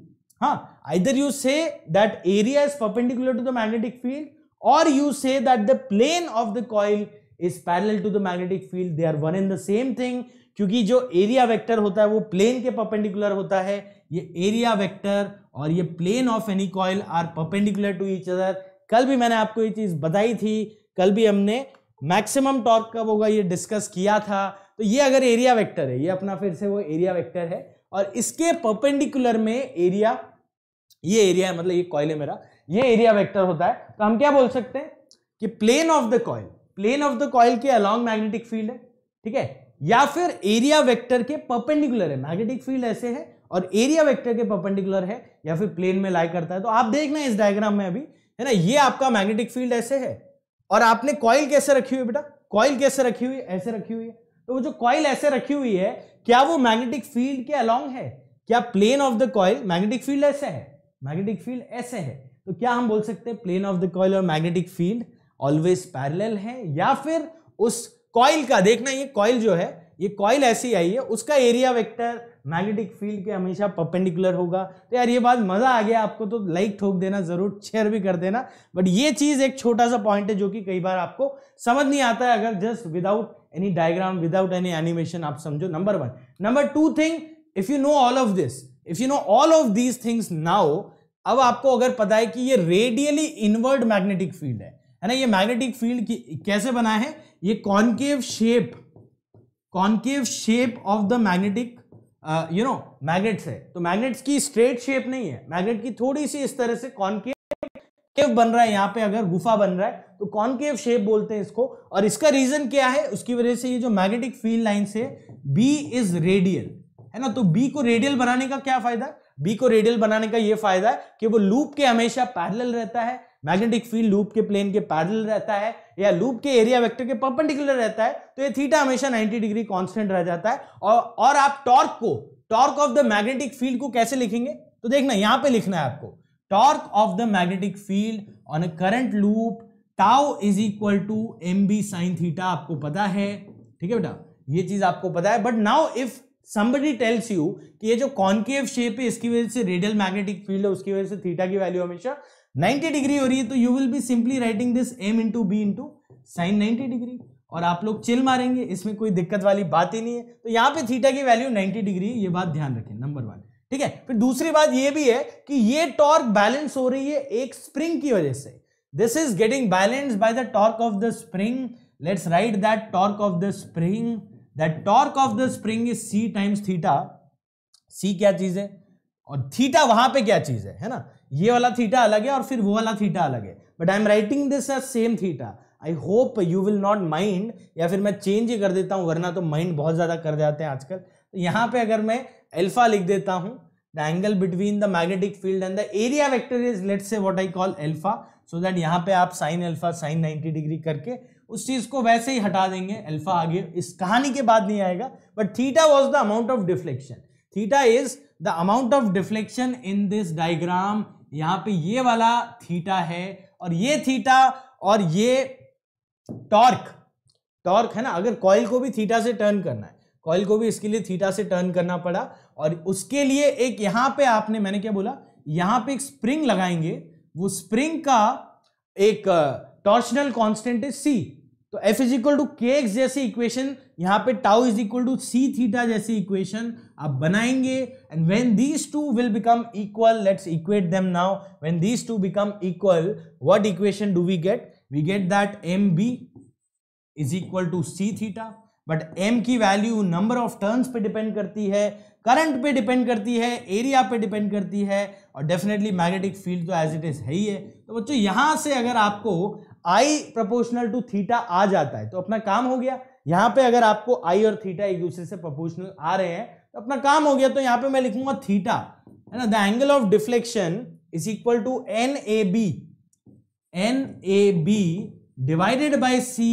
हाँ either you say that area is perpendicular to the magnetic field और you say that the plane of the coil is parallel to the magnetic field they are one in the same thing क्योंकि जो area vector होता है वो plane के perpendicular होता है ये एरिया वेक्टर और ये plane of any coil are perpendicular to each other कल भी मैंने आपको ये चीज बताई थी कल भी हमने मैक्सिमम टॉर्क कब होगा ये डिस्कस किया था तो ये अगर एरिया वेक्टर है ये अपना फिर से वो एरिया वेक्टर है और इसके परपेंडिकुलर में एरिया ये एरिया है मतलब ये कॉइल है मेरा ये एरिया वेक्टर होता है तो हम क्या बोल सकते हैं कि plane of the coil plane of the coil के अलॉन्ग मैग्नेटिक फील्ड है ठीक है या फिर एरिया वेक्टर के परपेंडिकुलर है मैग्नेटिक फील्ड ऐसे है और एरिया वेक्टर के परपेंडिकुलर है या फिर प्लेन में लाई करता है तो आप देखना इस डायग्राम में अभी है ना ये आपका मैग्नेटिक फील्ड ऐसे है और आपने कॉइल कैसे रखी हुई बेटा कॉइल कैसे रखी हुई ऐसे रखी हुई है तो वो जो कॉइल ऐसे रखी हुई है क्या वो मैग्नेटिक फील्ड के अलॉन्ग है क्या plane of the coil magnetic field ऐसे है मैग्नेटिक फील्ड ऐसे है तो क्या हम बोल सकते हैं प्लेन ऑफ द कॉइल और मैग्नेटिक फील्ड ऑलवेज पैरेलल है या फिर उस कॉइल का देखना ये कॉइल जो है ये कॉइल ऐसी आई है उसका एरिया वेक्टर मैग्नेटिक फील्ड के हमेशा परपेंडिकुलर होगा तो यार ये बात मज़ा आ गया आपको तो लाइक ठोक देना ज़रूर शेयर भी कर देना बट ये चीज़ एक छोटा सा पॉइंट है जो कि कई बार आपको समझ नहीं आता है अगर just without any diagram without any animation आप समझो number one number two thing if you know all of this if you know all of these things now अब आपको अगर पता है कि ये रेडियली इनवर्ड मैग्नेटिक फील्ड है है ना ये मैग्नेटिक फील्ड कैसे बना है ये concave shape concave shape of the magnetic you know magnets है तो मैग्नेट्स की स्ट्रेट शेप नहीं है मैग्नेट की थोड़ी सी इस तरह से कॉन्केव केव बन रहा है यहाँ पे अगर गुफा बन रहा है तो कॉनकेव शेप बोलते हैं इसको और इसका रीजन क्या है उसकी वजह से ये जो मैग्नेटिक फील्ड लाइन है बी इज रेडियल है ना तो बी को रेडियल बनाने का क्या फायदा बी को रेडियल बनाने का ये फायदा है कि वो लूप के हमेशा पैरेलल रहता है मैग्नेटिक फील्ड लूप के प्लेन के पैरल रहता है या लूप के एरिया वेक्टर के परपेंडिकुलर रहता है तो ये थीटा हमेशा 90 डिग्री कांस्टेंट रह जाता है और और आप टॉर्क को torque of the magnetic field को कैसे लिखेंगे तो देखना यहां पे लिखना है आपको torque of the magnetic field on a current loop tau is equal to M B sine theta आपको पता है ठीक है बेटा ये चीज आपको पता है but now if Somebody tells you कि ये जो कॉन्केव शेप है इसकी वजह से रेडियल मैग्नेटिक फील्ड है उसकी वजह से थीटा की वैल्यू हमेशा 90 डिग्री हो रही है तो you will be simply writing this M into B into sine ninety degree और आप लोग चिल मारेंगे इसमें कोई दिक्कत वाली बात ही नहीं है तो यहाँ पे थीटा की वैल्यू 90 डिग्री है ये बात ध्यान रखें नंबर वन ठीक है फिर दूसरी बात ये भी है कि ये टॉर्क बैलेंस हो रही है एक स्प्रिंग की वजह से this is getting balance by the torque of the spring let's write that torque of the spring that torque of the spring is C times theta C क्या चीज है और थीटा वहां पे क्या चीज है है ना ये वाला थीटा अलग है और फिर वो वाला थीटा अलग है but I am writing this as same theta I hope you will not mind या फिर मैं चेंज ही कर देता हूँ वरना तो माइंड बहुत ज़्यादा कर जाते हैं आजकल तो यहाँ पे अगर मैं एल्फा लिख देता हूँ the angle between the magnetic field and the area vector is let say what I call alpha so that यहाँ पे आप sine alpha sine ninety degree करके उस चीज़ को वैसे ही हटा देंगे एल्फा आगे इस कहानी के बाद नहीं आएगा but theta was the amount of deflection theta is the amount of deflection in this diagram यहां पे ये वाला थीटा है और ये थीटा और ये टॉर्क टॉर्क है ना अगर कॉइल को भी थीटा से टर्न करना है कॉइल को भी इसके लिए थीटा से टर्न करना पड़ा और उसके लिए एक यहां पे आपने मैंने क्या बोला यहां पे एक स्प्रिंग लगाएंगे वो स्प्रिंग का एक टॉर्शनल कांस्टेंट है सी तो F is equal to K X जैसी इक्वेशन यहाँ पे tau is equal to C theta जैसी इक्वेशन आप बनाएंगे and when these two will become equal let's equate them now when these two become equal what equation do we get we get that M B is equal to C theta but M की value number of turns पे depend करती है current पे depend करती है area पे depend करती है और डेफिनेटली मैग्नेटिक फील्ड तो एज इट इज़ है ही है तो बच्चों यहां से अगर आपको आई प्रपोर्शनल टू थीटा आ जाता है तो अपना काम हो गया यहां पे अगर आपको आई और थीटा एक दूसरे से प्रपोर्शनल आ रहे हैं तो अपना काम हो गया तो यहां पे मैं लिखूंगा थीटा है ना the angle of deflection is equal to N A B N A B divided by C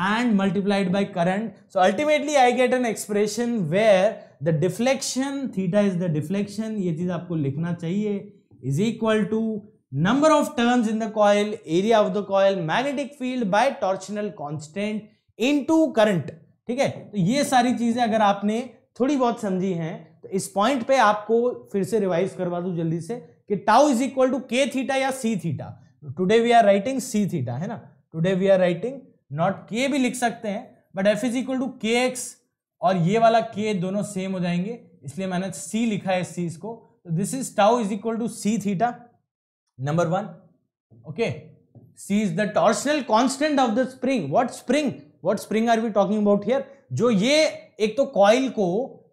and multiplied by current so ultimately I get an expression where the deflection theta is the deflection ये चीज आपको लिखना चाहिए is equal to number of turns in the coil, area of the coil, magnetic field by torsional constant into current. ठीक है तो ये सारी चीजें अगर आपने थोड़ी बहुत समझी हैं तो इस पॉइंट पे आपको फिर से रिवाइज करवा दू जल्दी से कि tau is equal to K theta या C theta today we are writing C theta है ना today we are writing not K भी लिख सकते हैं but F is equal to K X और ये वाला के दोनों सेम हो जाएंगे इसलिए मैंने सी लिखा है इस चीज को तो this is tau is equal to C theta number one okay C is the torsional constant of the spring what spring what spring are we talking about here जो ये एक तो कॉइल को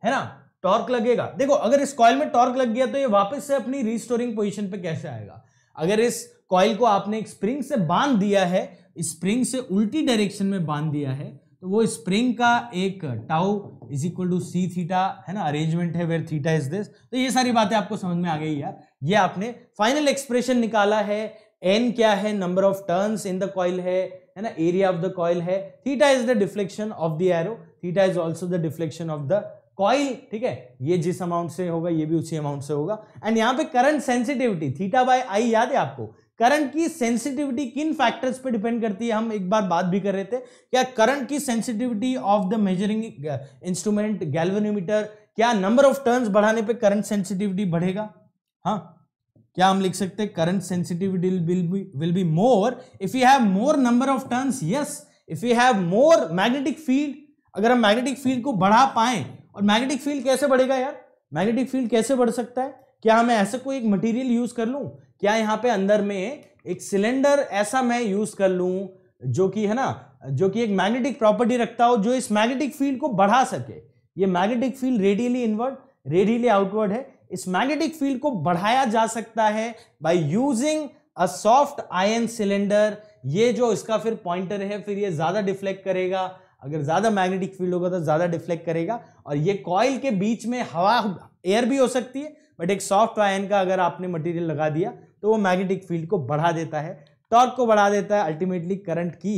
है ना टॉर्क लगेगा देखो अगर इस कॉइल में टॉर्क लग गया तो ये वापस से अपनी रिस्टोरिंग पोजिशन पे कैसे आएगा अगर इस कॉइल को आपने एक स्प्रिंग से बांध दिया है स्प्रिंग से उल्टी डायरेक्शन में बांध दिया है तो वो स्प्रिंग का एक tau is equal to C theta है ना अरेंजमेंट है वेर थीटा इज दिस तो ये सारी बातें आपको समझ में आ गई यार ये आपने फाइनल एक्सप्रेशन निकाला है एन क्या है number of turns in the coil है है ना एरिया ऑफ द कॉइल है theta is the deflection of the arrow theta is also the deflection of the coil ठीक है ये जिस अमाउंट से होगा ये भी उसी अमाउंट से होगा एंड यहाँ पे current sensitivity theta by I याद है आपको करंट की सेंसिटिविटी किन फैक्टर्स पे डिपेंड करती है हम एक बार बात भी कर रहे थे क्या करंट की sensitivity of the measuring instrument galvanometer क्या नंबर ऑफ टर्न्स बढ़ाने पे करंट सेंसिटिविटी बढ़ेगा हाँ क्या हम लिख सकते हैं current sensitivity will be more if you have more number of turns yes if you have more magnetic field अगर हम मैग्नेटिक फील्ड को बढ़ा पाए और मैग्नेटिक फील्ड कैसे बढ़ेगा यार मैग्नेटिक फील्ड कैसे बढ़ सकता है क्या मैं ऐसा कोई एक मटेरियल यूज कर लूँ क्या यहाँ पे अंदर में एक सिलेंडर ऐसा मैं यूज कर लूँ जो कि है ना जो कि एक मैग्नेटिक प्रॉपर्टी रखता हो जो इस मैग्नेटिक फील्ड को बढ़ा सके ये magnetic field radially inward radially outward है इस मैग्नेटिक फील्ड को बढ़ाया जा सकता है by using a soft iron cylinder ये जो इसका फिर पॉइंटर है फिर ये ज़्यादा डिफ्लेक्ट करेगा अगर ज़्यादा मैग्नेटिक फील्ड होगा तो ज़्यादा डिफ्लेक्ट करेगा और ये कॉयल के बीच में हवा एयर भी हो सकती है बट एक सॉफ्ट आयन का अगर आपने मटेरियल लगा दिया तो वो मैग्नेटिक फील्ड को बढ़ा देता है टॉर्क को बढ़ा देता है अल्टीमेटली करंट की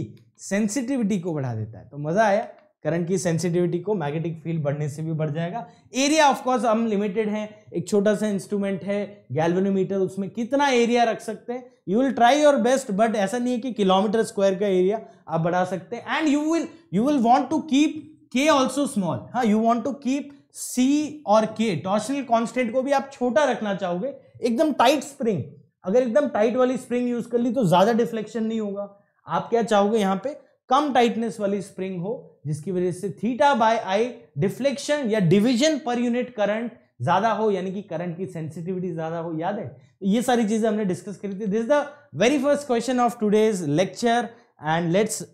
सेंसिटिविटी को बढ़ा देता है तो मज़ा आया करंट की सेंसिटिविटी को मैग्नेटिक फील्ड बढ़ने से भी बढ़ जाएगा एरिया ऑफ कोर्स हम लिमिटेड हैं एक छोटा सा इंस्ट्रूमेंट है गैल्वेनोमीटर उसमें कितना एरिया रख सकते हैं you will try your best but ऐसा नहीं है कि किलोमीटर स्क्वायर का एरिया आप बढ़ा सकते हैं and you will you will want to keep K also small हाँ you want to keep C और के टॉर्शनल कॉन्स्टेंट को भी आप छोटा रखना चाहोगे एकदम टाइट स्प्रिंग अगर एकदम टाइट वाली स्प्रिंग यूज कर ली तो ज्यादा डिफ्लेक्शन नहीं होगा आप क्या चाहोगे यहाँ पे कम टाइटनेस वाली स्प्रिंग हो जिसकी वजह से थीटा बाय आई डिफ्लेक्शन या डिवीजन पर यूनिट करंट ज्यादा हो यानी कि करंट की सेंसिटिविटी ज्यादा हो याद है तो ये सारी चीजें हमने डिस्कस करी थी this the very first question of today's lecture and let's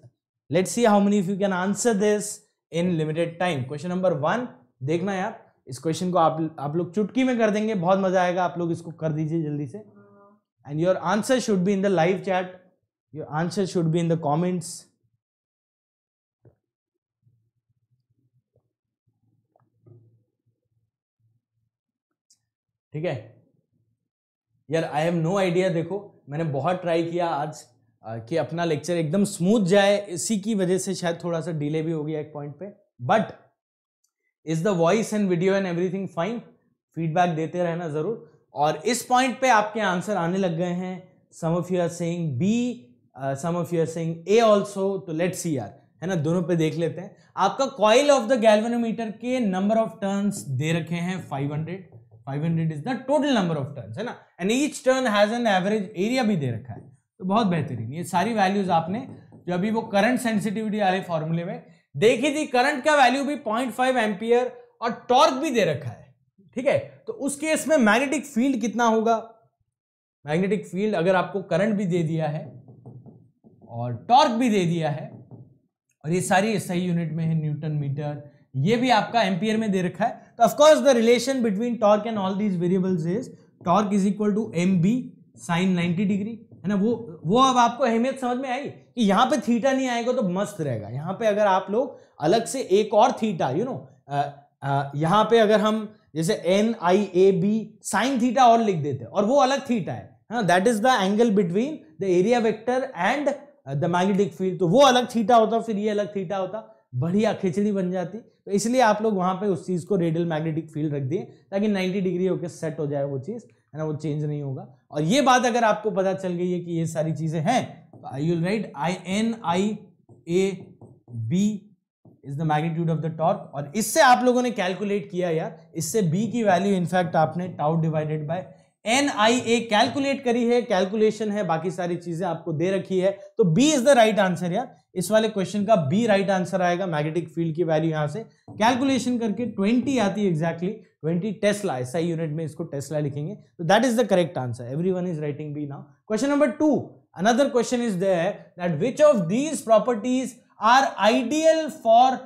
let's see how many you can answer this in limited time question number one देखना यार इस क्वेश्चन को आप आप लोग चुटकी में कर देंगे बहुत मजा आएगा आप लोग इसको कर दीजिए जल्दी से and your answer should be in the live chat your answer should be in the comments ठीक है यार आई हैव नो आइडिया देखो मैंने बहुत ट्राई किया आज कि अपना लेक्चर एकदम स्मूथ जाए इसी की वजह से शायद थोड़ा सा डिले भी हो गया एक पॉइंट पे but is the voice and video and everything fine feedback देते रहना ज़रूर और इस पॉइंट पे आपके आंसर आने लग गए हैं some of you are saying B some of you are saying A also तो लेट सी आर है ना दोनों पे देख लेते हैं आपका कॉइल ऑफ द गैल्वेनोमीटर के नंबर ऑफ टर्न्स दे रखे हैं 500 500 is the total number of turns है ना and each turn has an average area भी दे रखा है तो बहुत बेहतरीन ये सारी वैल्यूज आपने जो अभी वो करंट सेंसिटिविटी वाले फॉर्मूले में देखी थी करंट का वैल्यू भी 0.5 फाइव एम्पियर और टॉर्क भी दे रखा है ठीक है तो उस केस में मैग्नेटिक फील्ड कितना होगा मैग्नेटिक फील्ड अगर आपको करंट भी दे दिया है और टॉर्क भी दे दिया है और ये सारी सही यूनिट में है न्यूटन मीटर ये भी आपका एम्पियर में दे रखा है तो of course the relation between torque and all these variables is torque is equal to mb sin 90 degree है ना वो वो अब आपको अहमियत समझ में आई कि यहाँ पे थीटा नहीं आएगा तो मस्त रहेगा यहाँ पे अगर आप लोग अलग से एक और थीटा यू नो यहाँ पे अगर हम जैसे N I A B sine theta और लिख देते और वो अलग थीटा है ना that is the angle between the area vector and the magnetic field तो वो अलग थीटा होता फिर ये अलग थीटा होता बढ़िया खिचड़ी बन जाती तो इसलिए आप लोग वहाँ पे उस चीज़ को रेडियल मैग्नेटिक फील्ड रख दिए ताकि 90 डिग्री होकर सेट हो जाए वो चीज़ है ना वो चेंज नहीं होगा और ये बात अगर आपको पता चल गई है कि ये सारी चीज़ें हैं तो I you'll write I N I A B is the magnitude of the torque और इससे आप लोगों ने कैलकुलेट किया यार इससे बी की वैल्यू इनफैक्ट आपने tau divided by N I A calculate करी है कैलकुलेशन है बाकी सारी चीजें आपको दे रखी है तो B is the right answer यार इस वाले क्वेश्चन का बी राइट आंसर आएगा मैग्नेटिक फील्ड की वैल्यू यहां से कैलकुलेशन करके ट्वेंटी आती है exactly twenty tesla SI unit में इसको टेस्ला लिखेंगे तो that is the correct answer every one is writing B now question number two another question is there that which of these properties are ideal for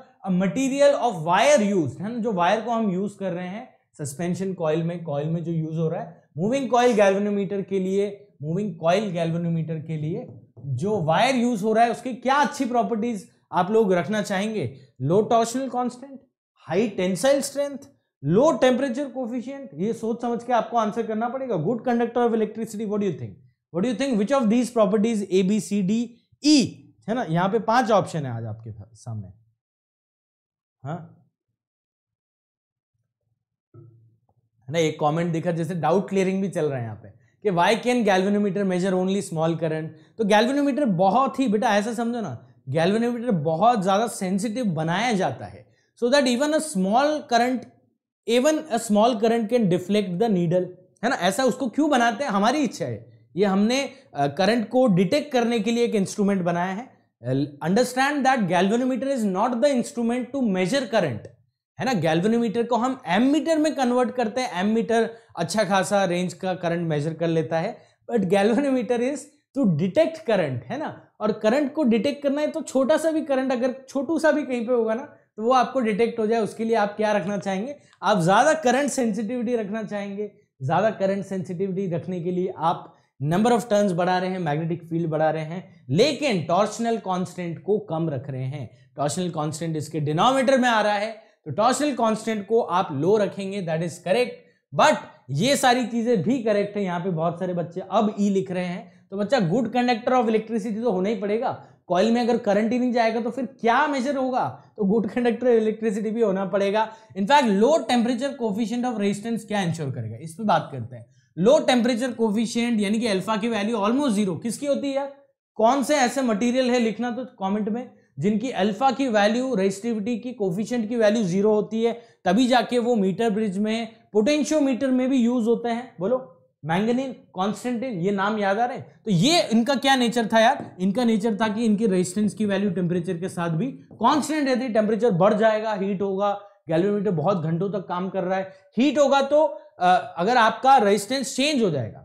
material of wire use है ना जो wire को हम use कर रहे हैं suspension coil में coil में जो यूज हो रहा है मूविंग कॉइल गैल्वेनोमीटर के लिए मूविंग कॉइल गैल्वेनोमीटर के लिए जो वायर यूज हो रहा है उसकी क्या अच्छी प्रॉपर्टीज आप लोग रखना चाहेंगे low torsional constant high tensile strength low temperature coefficient ये सोच समझ के आपको आंसर करना पड़ेगा good conductor of electricity what you think what you think which of these properties A B C D E है ना यहाँ पे पांच ऑप्शन है आज आपके सामने हाँ है ना एक कमेंट दिखा जैसे डाउट क्लियरिंग भी चल रहा है यहाँ पे कि why can galvanometer measure only small current तो गैल्वेनोमीटर बहुत ही बेटा ऐसा समझो ना गैल्वेनोमीटर बहुत ज़्यादा सेंसिटिव बनाया जाता है so that even a small current even a small current can deflect the needle है ना ऐसा उसको क्यों बनाते हैं हमारी इच्छा है ये हमने करंट को डिटेक्ट करने के लिए एक इंस्ट्रूमेंट बनाया है understand that galvanometer is not the instrument to measure current है ना गैल्वेनोमीटर को हम एम मीटर में कन्वर्ट करते हैं एम मीटर अच्छा खासा रेंज का करंट मेजर कर लेता है but galvanometer is to detect current है ना और करंट को डिटेक्ट करना है तो छोटा सा भी करंट अगर छोटू सा भी कहीं पे होगा ना तो वो आपको डिटेक्ट हो जाए उसके लिए आप क्या रखना चाहेंगे आप ज़्यादा करंट सेंसिटिविटी रखना चाहेंगे ज़्यादा करंट सेंसिटिविटी रखने के लिए आप नंबर ऑफ टर्न्स बढ़ा रहे हैं मैग्नेटिक फील्ड बढ़ा रहे हैं लेकिन टॉर्शनल कांस्टेंट को कम रख रहे हैं टॉर्शनल कांस्टेंट इसके डिनोमीटर में आ रहा है तो टॉर्शनल कांस्टेंट को आप लो रखेंगे दैट इज करेक्ट बट ये सारी चीजें भी करेक्ट है यहाँ पे बहुत सारे बच्चे अब ई e लिख रहे हैं तो बच्चा गुड कंडक्टर ऑफ इलेक्ट्रिसिटी तो होना ही पड़ेगा कॉइल में अगर करंट ही नहीं जाएगा तो फिर क्या मेजर होगा तो गुड कंडक्टर इलेक्ट्रिसिटी भी होना पड़ेगा in fact low temperature coefficient of resistance क्या इंश्योर करेगा इस पर बात करते हैं लो टेम्परेचर कोफिशियंट यानी कि अल्फा की वैल्यू ऑलमोस्ट जीरो किसकी होती है कौन से ऐसे मटेरियल है लिखना तो कमेंट में जिनकी अल्फा की वैल्यू रेजिस्टिविटी की कोफिशेंट की वैल्यू जीरो होती है तभी जाके वो मीटर ब्रिज में पोटेंशियोमीटर में भी यूज होते हैं बोलो मैंगनीन कॉन्स्टेंटिन ये नाम याद आ रहे हैं तो ये इनका क्या नेचर था यार इनका नेचर था कि इनकी रेजिस्टेंस की वैल्यू टेम्परेचर के साथ भी कॉन्स्टेंट रहती है टेम्परेचर बढ़ जाएगा हीट होगा गैल्वेमीटर बहुत घंटों तक काम कर रहा है हीट होगा तो अगर आपका रेजिस्टेंस चेंज हो जाएगा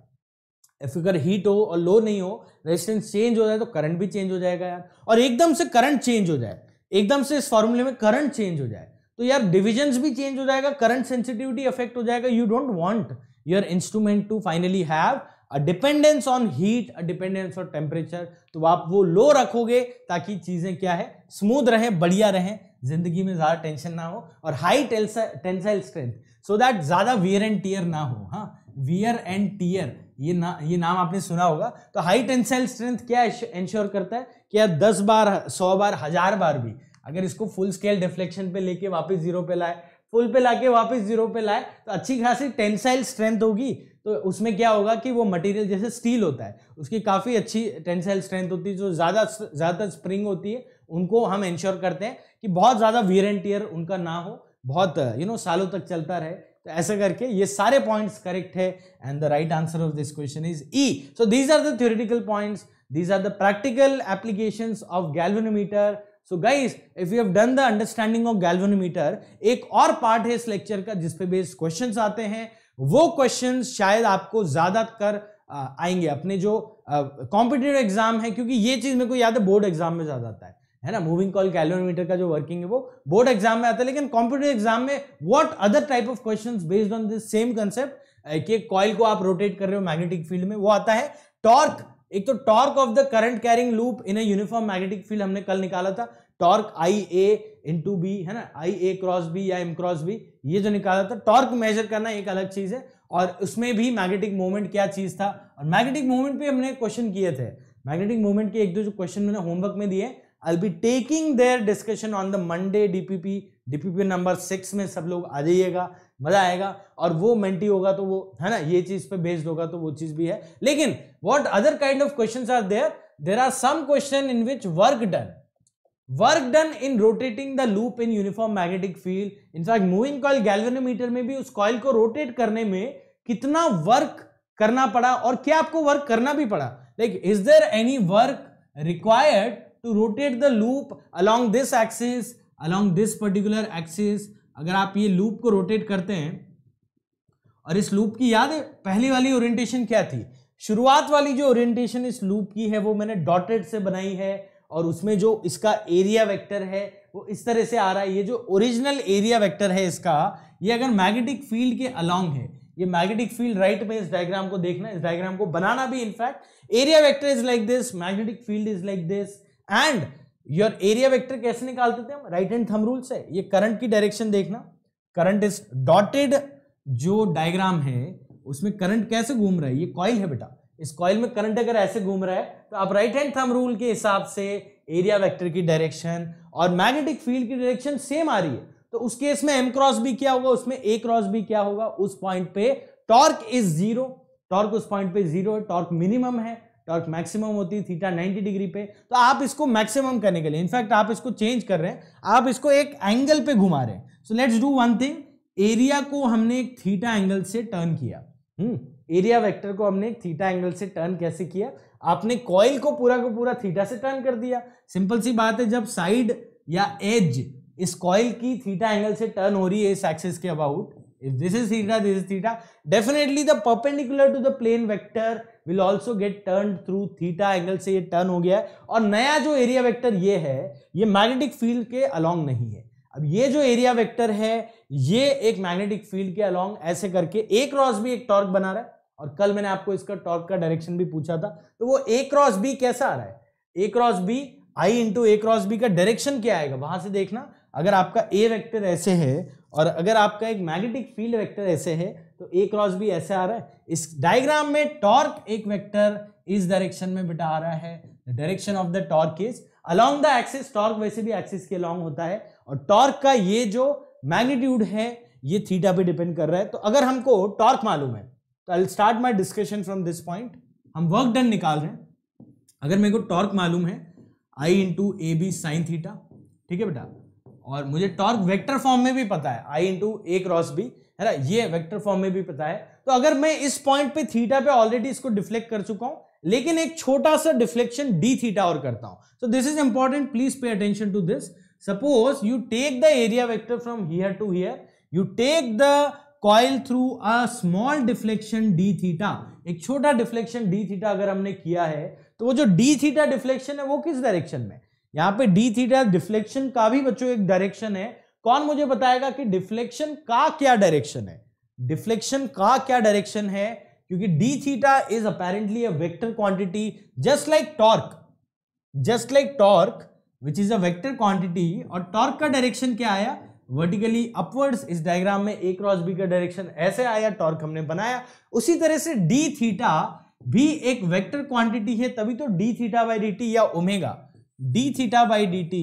अगर हीट हो और लो नहीं हो रेजिस्टेंस चेंज हो जाए तो करंट भी चेंज हो जाएगा यार और एकदम से करंट चेंज हो जाए एकदम से इस फॉर्मूले में करंट चेंज हो जाए तो यार डिविजन्स भी चेंज हो जाएगा करंट सेंसिटिविटी अफेक्ट हो जाएगा you don't want your instrument to finally have a dependence on heat a dependence on temperature तो आप वो लो रखोगे ताकि चीज़ें क्या है स्मूथ रहें बढ़िया रहें जिंदगी में ज़्यादा टेंशन ना हो और high tensile strength so that ज़्यादा वियर एंड टीयर ना हो हाँ वियर एंड टीयर ये ना ये नाम आपने सुना होगा तो हाई टेंसाइल स्ट्रेंथ क्या इंश्योर करता है आप दस बार सौ बार हजार बार भी अगर इसको फुल स्केल डिफ्लेक्शन पे लेके वापस जीरो पे लाए फुल पे लाके वापस जीरो पे लाए तो अच्छी खासी टेंसाइल स्ट्रेंथ होगी तो उसमें क्या होगा कि वो मटेरियल जैसे स्टील होता है उसकी काफ़ी अच्छी टेंसाइल स्ट्रेंथ होती है जो ज़्यादा ज़्यादातर स्प्रिंग होती है उनको हम इंश्योर करते हैं कि बहुत ज़्यादा वियर एंड टीयर उनका ना हो बहुत यू नो सालों तक चलता रहे तो ऐसे करके ये सारे पॉइंट्स करेक्ट है and the right answer of this question is E so these are the theoretical points these are the practical application of galvanometer so guys if you have done the understanding of galvanometer एक और part है इस lecture का जिसपे based question आते हैं वो question शायद आपको ज्यादातर आएंगे अपने जो कॉम्पिटेटिव एग्जाम है क्योंकि ये चीज मेरे को याद है बोर्ड एग्जाम में ज्यादा आता है है ना मूविंग कॉल कैलोमीटर का जो वर्किंग है वो बोर्ड एग्जाम में आता है लेकिन कॉम्पिटेटिव एग्जाम में what other type of question based on this same concept कि कॉयल को आप रोटेट कर रहे हो मैग्नेटिक फील्ड में वो आता है टॉर्क एक तो torque of the current carrying loop in uniform magnetic field हमने कल निकाला था torque I A into B है ना आई ए क्रॉस बी या एम क्रॉस बी ये जो निकाला था टॉर्क मेजर करना एक अलग चीज है और उसमें भी मैग्नेटिक मूवमेंट क्या चीज था और मैग्नेटिक मूवमेंट पे हमने क्वेश्चन किए थे मैग्नेटिक मूवमेंट के एक दो जो क्वेश्चन मैंने होमवर्क में दिए I be taking their discussion on the Monday DPP DPP number six में सब लोग आ जाइएगा मजा आएगा और वो मेंटी होगा तो वो है ना ये चीज पे बेस्ड होगा तो वो चीज भी है लेकिन what other kind of question are there there are some question in which work done work done in rotating the loop in uniform magnetic field in fact moving coil galvanometer में भी उस कॉल को रोटेट करने में कितना work करना पड़ा और क्या आपको वर्क करना भी पड़ा like is there any work required to rotate the loop along this axis along this particular axis अगर आप ये लूप को रोटेट करते हैं और इस लूप की याद है पहली वाली ओरिएंटेशन क्या थी शुरुआत वाली जो ओरिएंटेशन इस लूप की है वो मैंने डॉटेड से बनाई है और उसमें जो इसका एरिया वेक्टर है वो इस तरह से आ रहा है ये जो ओरिजिनल एरिया वेक्टर है इसका ये अगर मैग्नेटिक फील्ड के अलोंग है ये मैग्नेटिक फील्ड राइट में इस डायग्राम को देखना इस डायग्राम को बनाना भी in fact area vector is like this magnetic field is like this and your area vector कैसे निकालते थे हम राइट हैंड थम रूल से ये करंट की डायरेक्शन देखना करंट इज डॉटेड जो डायग्राम है उसमें करंट कैसे घूम रहा है ये कॉइल है बेटा इस कॉइल में करंट अगर ऐसे घूम रहा है तो आप राइट हैंड थम रूल के हिसाब से एरिया वेक्टर की डायरेक्शन और मैग्नेटिक फील्ड की डायरेक्शन सेम आ रही है तो उस केस में एम क्रॉस भी क्या होगा उसमें ए क्रॉस भी क्या होगा उस पॉइंट पे टॉर्क इज जीरो टॉर्क उस पॉइंट पे जीरो है टॉर्क मिनिमम है टॉर्क मैक्सिमम होती है थीटा 90 डिग्री पे तो आप इसको मैक्सिमम करने के लिए इनफैक्ट आप इसको चेंज कर रहे हैं आप इसको एक एंगल पे घुमा रहे हैं so let's do one thing area को हमने एक थीटा एंगल से टर्न किया हम्म एरिया वेक्टर को हमने एक थीटा एंगल से टर्न कैसे किया आपने कॉइल को पूरा को पूरा थीटा से टर्न कर दिया सिंपल सी बात है जब साइड या एज इस कॉइल की थीटा एंगल से टर्न हो रही है इस एक्सिस के about if this is theta this is theta definitely the perpendicular to the plane vector will also get turned through theta angle से ये turn हो गया है और नया जो area vector ये है ये magnetic field के along नहीं है अब ये जो area vector है ये एक magnetic field के along ऐसे करके a cross b एक torque बना रहा है और कल मैंने आपको इसका torque का direction भी पूछा था तो वो a cross b कैसा आ रहा है a cross b i into A cross B का direction क्या आएगा वहां से देखना अगर आपका ए वेक्टर ऐसे है और अगर आपका एक मैग्नेटिक फील्ड वेक्टर ऐसे है तो ए क्रॉस बी ऐसे आ रहा है इस डायग्राम में टॉर्क एक वेक्टर इस डायरेक्शन में बेटा आ रहा है direction of the torque is along the axis torque वैसे भी एक्सिस के अलॉन्ग होता है और टॉर्क का ये जो मैग्नीट्यूड है ये थीटा पे डिपेंड कर रहा है तो अगर हमको टॉर्क मालूम है तो I start my discussion from this point हम वर्क डन निकाल रहे हैं अगर मेरे को टॉर्क मालूम है I into A B sine theta ठीक है बेटा और मुझे टॉर्क वेक्टर फॉर्म में भी पता है I into A cross B है ना ये वेक्टर फॉर्म में भी पता है तो अगर मैं इस पॉइंट पे थीटा पे ऑलरेडी इसको डिफ्लेक्ट कर चुका हूं लेकिन एक छोटा सा डिफ्लेक्शन डी थीटा और करता हूं so this is important please pay attention to this suppose you take the area vector from here to here you take the coil through a small deflection d theta एक छोटा deflection d theta अगर हमने किया है तो वो जो D theta deflection है वो किस डायरेक्शन में यहां पे डी थीटा डिफ्लेक्शन का भी बच्चों एक डायरेक्शन है कौन मुझे बताएगा कि डिफ्लेक्शन का क्या डायरेक्शन है डिफ्लेक्शन का क्या डायरेक्शन है क्योंकि d theta is apparently a vector quantity just like torque just like torque which is a vector quantity और टॉर्क का डायरेक्शन क्या आया वर्टिकली अपवर्ड्स इस डायग्राम में ए क्रॉस बी का डायरेक्शन ऐसे आया टॉर्क हमने बनाया उसी तरह से डी थीटा भी एक वेक्टर क्वांटिटी है तभी तो d theta by d t या omega d theta by d t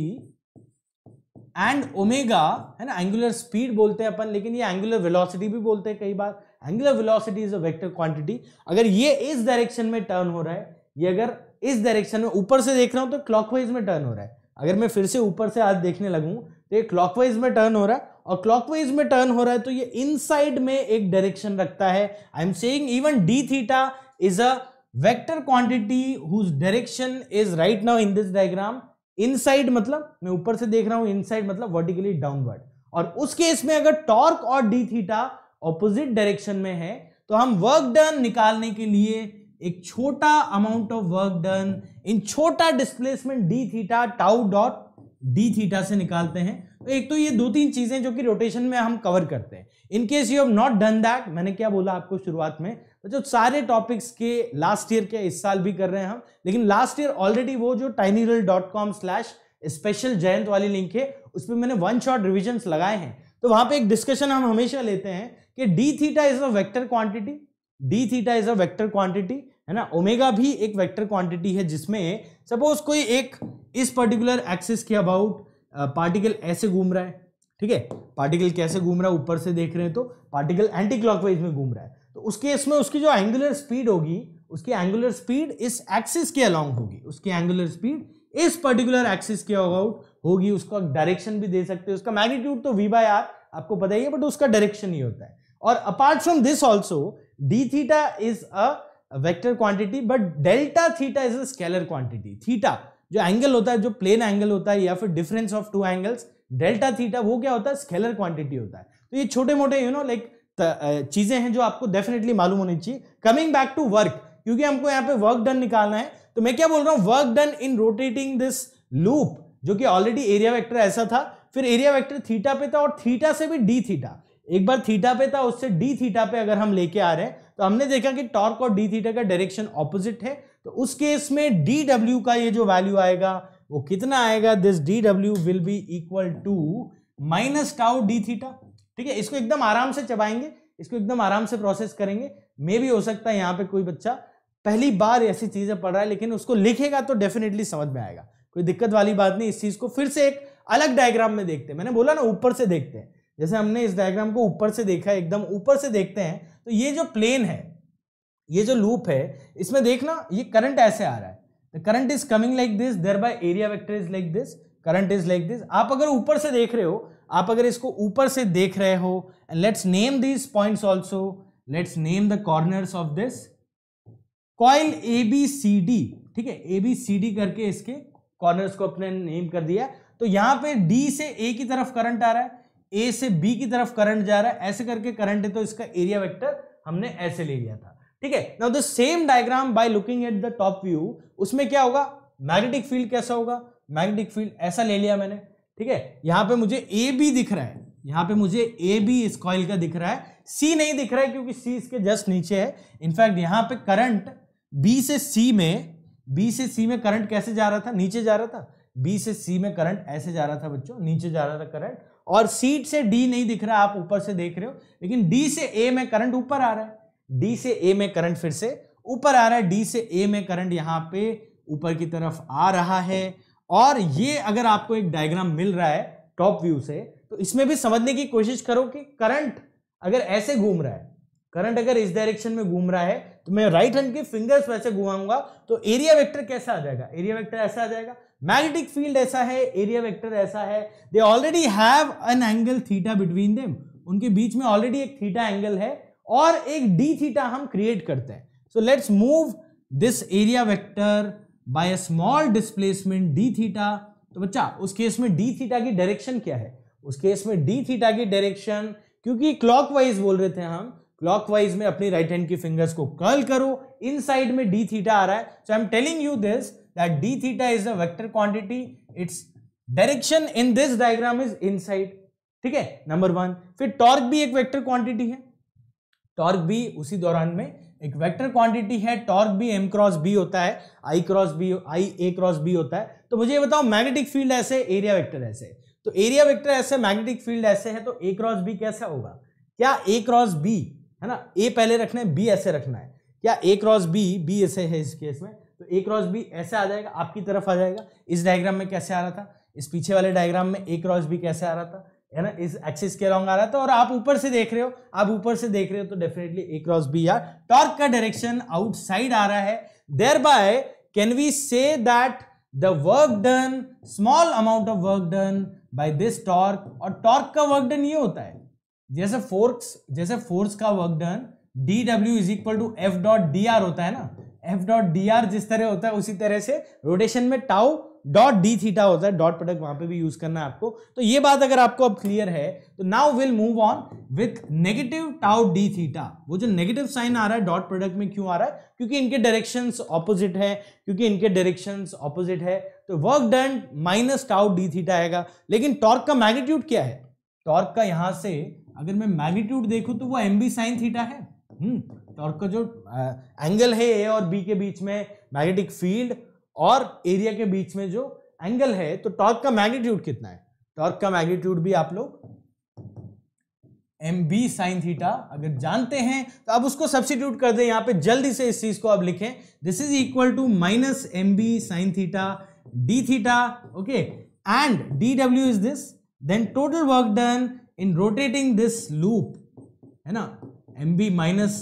and omega है ना एंगुलर स्पीड बोलते हैं अपन लेकिन ये एंगुलर वेलोसिटी भी बोलते हैं कई बार angular velocity is a vector quantity अगर ये इस डायरेक्शन में टर्न हो रहा है ये अगर इस डायरेक्शन में ऊपर से देख रहा हूं तो क्लॉकवाइज में टर्न हो रहा है अगर मैं फिर से ऊपर से आज देखने लगूं तो ये क्लॉकवाइज में टर्न हो रहा है और क्लॉकवाइज में टर्न हो रहा है तो ये इनसाइड में एक डायरेक्शन रखता है I am saying even d theta is a vector quantity whose direction is right now in this diagram inside मतलब मैं ऊपर से देख रहा हूं इनसाइड मतलब वर्टिकली डाउनवर्ड और उस केस में अगर टॉर्क और डी थीटा ऑपोजिट डायरेक्शन में है तो हम वर्क डन निकालने के लिए एक छोटा amount of work done in छोटा displacement d theta tau dot D theta से निकालते हैं तो एक तो ये दो तीन चीज़ें जो कि रोटेशन में हम कवर करते हैं in case you have not done that मैंने क्या बोला आपको शुरुआत में तो जो सारे टॉपिक्स के लास्ट ईयर के इस साल भी कर रहे हैं हम लेकिन लास्ट ईयर ऑलरेडी वो जो tiny dot com slash special Jayant वाली लिंक है उस पर मैंने वन शॉट रिविजन लगाए हैं तो वहां पे एक डिस्कशन हम हमेशा लेते हैं कि d theta is a vector quantity d theta is a vector quantity है ना ओमेगा भी एक वेक्टर क्वांटिटी है जिसमें सपोज कोई एक इस पर्टिकुलर एक्सिस के अबाउट पार्टिकल ऐसे घूम रहा है ठीक है पार्टिकल कैसे घूम रहा है ऊपर से देख रहे हैं तो पार्टिकल एंटी क्लॉकवाइज में घूम रहा है तो उसके इसमें उसकी जो एंगुलर स्पीड होगी उसकी एंगुलर स्पीड इस एक्सिस के अलॉन्ग होगी उसकी एंगुलर स्पीड इस पर्टिकुलर एक्सिस के अबाउट होगी उसका डायरेक्शन भी दे सकते हैं उसका मैग्नीट्यूड तो वी बाय आर आपको पता ही है बट उसका डायरेक्शन ही होता है और apart from this also d theta is a vector quantity but delta theta is a scalar quantity theta जो एंगल होता है जो प्लेन एंगल होता है या फिर difference of two angles delta theta वो क्या होता है स्केलर क्वांटिटी होता है तो ये छोटे मोटे यू नो लाइक चीज़ें हैं जो आपको डेफिनेटली मालूम होनी चाहिए कमिंग बैक टू वर्क क्योंकि हमको यहाँ पे वर्क डन निकालना है तो मैं क्या बोल रहा हूँ work done in rotating this loop जो कि ऑलरेडी एरिया वैक्टर ऐसा था फिर एरिया वैक्टर थीटा पे था और थीटा से भी डी थीटा एक बार थीटा पे था उससे डी थीटा पे अगर हम लेके आ रहे हैं तो हमने देखा कि टॉर्क और डी थीटा का डायरेक्शन ऑपोजिट है तो उस केस में डी डब्ल्यू का ये जो वैल्यू आएगा वो कितना आएगा this d W will be equal to minus tau D theta ठीक है इसको एकदम आराम से चबाएंगे इसको एकदम आराम से प्रोसेस करेंगे मे भी हो सकता है यहाँ पे कोई बच्चा पहली बार ऐसी चीज़ें पढ़ रहा है लेकिन उसको लिखेगा तो डेफिनेटली समझ में आएगा कोई दिक्कत वाली बात नहीं इस चीज़ को फिर से एक अलग डायग्राम में देखते हैं मैंने बोला ना ऊपर से देखते हैं जैसे हमने इस डायग्राम को ऊपर से देखा एकदम ऊपर से देखते हैं तो ये जो प्लेन है ये जो लूप है इसमें देखना ये करंट ऐसे आ रहा है the current is coming like this thereby area vector is like this current is like this आप अगर ऊपर से देख रहे हो आप अगर इसको ऊपर से देख रहे हो and let's name this points also let's name the corners of this coil A B C D ठीक है ए बी सी डी करके इसके कॉर्नर्स को अपने नेम कर दिया तो यहां पे डी से ए की तरफ करंट आ रहा है ए से बी की तरफ करंट जा रहा है ऐसे करके करंट है तो इसका एरिया वेक्टर हमने ऐसे ले लिया था ठीक है now the same diagram by looking at the top view उसमें क्या होगा मैग्नेटिक फील्ड कैसा होगा मैग्नेटिक फील्ड ऐसा ले लिया मैंने ठीक है यहां पे मुझे ए बी दिख रहा है यहां पे मुझे ए बी इस कॉइल का दिख रहा है सी नहीं दिख रहा है क्योंकि सी इसके जस्ट नीचे है इनफैक्ट यहां पे करंट बी से सी में बी से सी में करंट कैसे जा रहा था नीचे जा रहा था बी से सी में करंट ऐसे जा रहा था बच्चों नीचे जा रहा था करंट और सी से डी नहीं दिख रहा आप ऊपर से देख रहे हो लेकिन डी से ए में करंट ऊपर आ रहा है डी से ए में करंट फिर से ऊपर आ रहा है डी से ए में करंट यहाँ पे ऊपर की तरफ आ रहा है और ये अगर आपको एक डायग्राम मिल रहा है टॉप व्यू से तो इसमें भी समझने की कोशिश करो कि करंट अगर ऐसे घूम रहा है करंट अगर इस डायरेक्शन में घूम रहा है तो मैं राइट हैंड के फिंगर्स वैसे घुमाऊंगा तो एरिया वेक्टर कैसा आ जाएगा एरिया वेक्टर ऐसा आ जाएगा मैग्नेटिक फील्ड ऐसा है एरिया वेक्टर ऐसा है they already have an angle theta between them उनके बीच में ऑलरेडी एक थीटा एंगल है और एक डी थीटा हम क्रिएट करते हैं so let's move this area vector by a small displacement d theta तो बच्चा उस केस में डी थीटा की डायरेक्शन क्या है उस केस में डी थीटा की डायरेक्शन क्योंकि क्लॉकवाइज बोल रहे थे हम क्लॉकवाइज में अपनी राइट हैंड की फिंगर्स को कर्ल करो इन साइड में डी थीटा आ रहा है so I am telling you this that D theta is a vector quantity its direction in this diagram is side ठीक है नंबर वन फिर टॉर्क भी एक वेक्टर क्वांटिटी है टॉर्क बी उसी दौरान में एक वेक्टर क्वांटिटी है टॉर्क भी एम क्रॉस बी होता है I cross B I A cross B होता है तो मुझे ये बताओ मैग्नेटिक फील्ड ऐसे एरिया वेक्टर ऐसे तो एरिया वेक्टर ऐसे मैग्नेटिक फील्ड ऐसे है तो ए क्रॉस बी कैसा होगा क्या ए क्रॉस बी है ना ए पहले रखना है बी ऐसे रखना है क्या ए क्रॉस बी बी ऐसे है इस केस में तो ए क्रॉस बी ऐसे आ जाएगा आपकी तरफ आ जाएगा इस डायग्राम में कैसे आ रहा था इस पीछे वाले डायग्राम में ए क्रॉस बी कैसे आ रहा था है ना इस एक्सिस के रॉन्ग आ रहा था और आप ऊपर से देख रहे हो आप ऊपर से देख रहे हो तो definitely A cross B R torque का डायरेक्शन आउटसाइड आ रहा है thereby can we say that the work done small amount of work done by this torque और टॉर्क का वर्क डन ये होता है जैसे फोर्स जैसे फोर्स का work done D W is equal to F dot D R होता है ना एफ डॉट डी आर जिस तरह होता है उसी तरह से रोटेशन में टाउ डॉट डी थीटा होता है डॉट प्रोडक्ट वहां पे भी यूज करना है आपको तो ये बात अगर आपको अब क्लियर है तो now will move on with negative tau D theta वो जो नेगेटिव साइन आ रहा है डॉट प्रोडक्ट में क्यों आ रहा है क्योंकि इनके डायरेक्शन ऑपोजिट है क्योंकि इनके डायरेक्शन ऑपोजिट है तो work done minus tau D theta आएगा लेकिन टॉर्क का मैग्नीट्यूड क्या है टॉर्क का यहां से अगर मैं मैग्नीट्यूड देखूं तो वो एम बी साइन थीटा है टॉर्क हम्म, का जो एंगल है ए और बी के बीच में मैग्नेटिक फील्ड और एरिया के बीच में जो एंगल है तो टॉर्क का मैग्नीट्यूड कितना है टॉर्क का मैग्नीट्यूड भी आप लोग एम बी साइन थीटा अगर जानते हैं तो अब उसको सब्सिट्यूट कर दें यहां पे जल्दी से इस चीज को आप लिखें this is equal to minus M B sine theta D theta okay and D W is this then total work done in rotating this loop है ना M B minus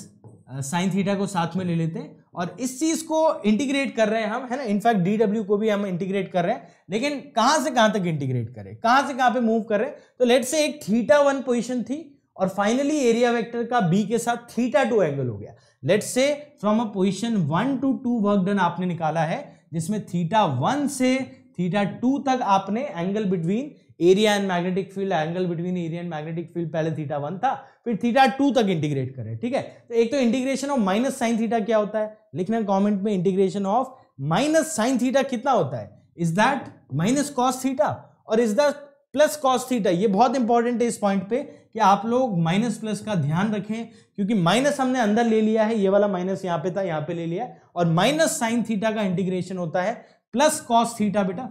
sine theta को साथ में ले लेते हैं और इस चीज को इंटीग्रेट कर रहे हैं हम है ना इनफैक्ट डी डब्ल्यू को भी हम इंटीग्रेट कर रहे हैं लेकिन कहां से कहां तक इंटीग्रेट करें कहां से कहां पे मूव कर रहे हैं तो लेट से एक थीटा वन पोजिशन थी और फाइनली एरिया वेक्टर का बी के साथ थीटा टू एंगल हो गया let say from a position one to two work done आपने निकाला है जिसमें थीटा वन से थीटा टू तक आपने angle between area and magnetic field angle between area and magnetic field पहले थीटा वन था फिर थीटा टू तक इंटीग्रेट करें ठीक है तो एक तो integration of minus sine theta क्या होता है लिखना कॉमेंट में integration of minus sine theta कितना होता है is that minus cos theta और is that plus cos theta ये बहुत इंपॉर्टेंट है इस पॉइंट पे कि आप लोग माइनस प्लस का ध्यान रखें क्योंकि माइनस हमने अंदर ले लिया है ये वाला माइनस यहाँ पे था यहाँ पे ले लिया और माइनस साइन थीटा का इंटीग्रेशन होता है प्लस कॉस थीटा बेटा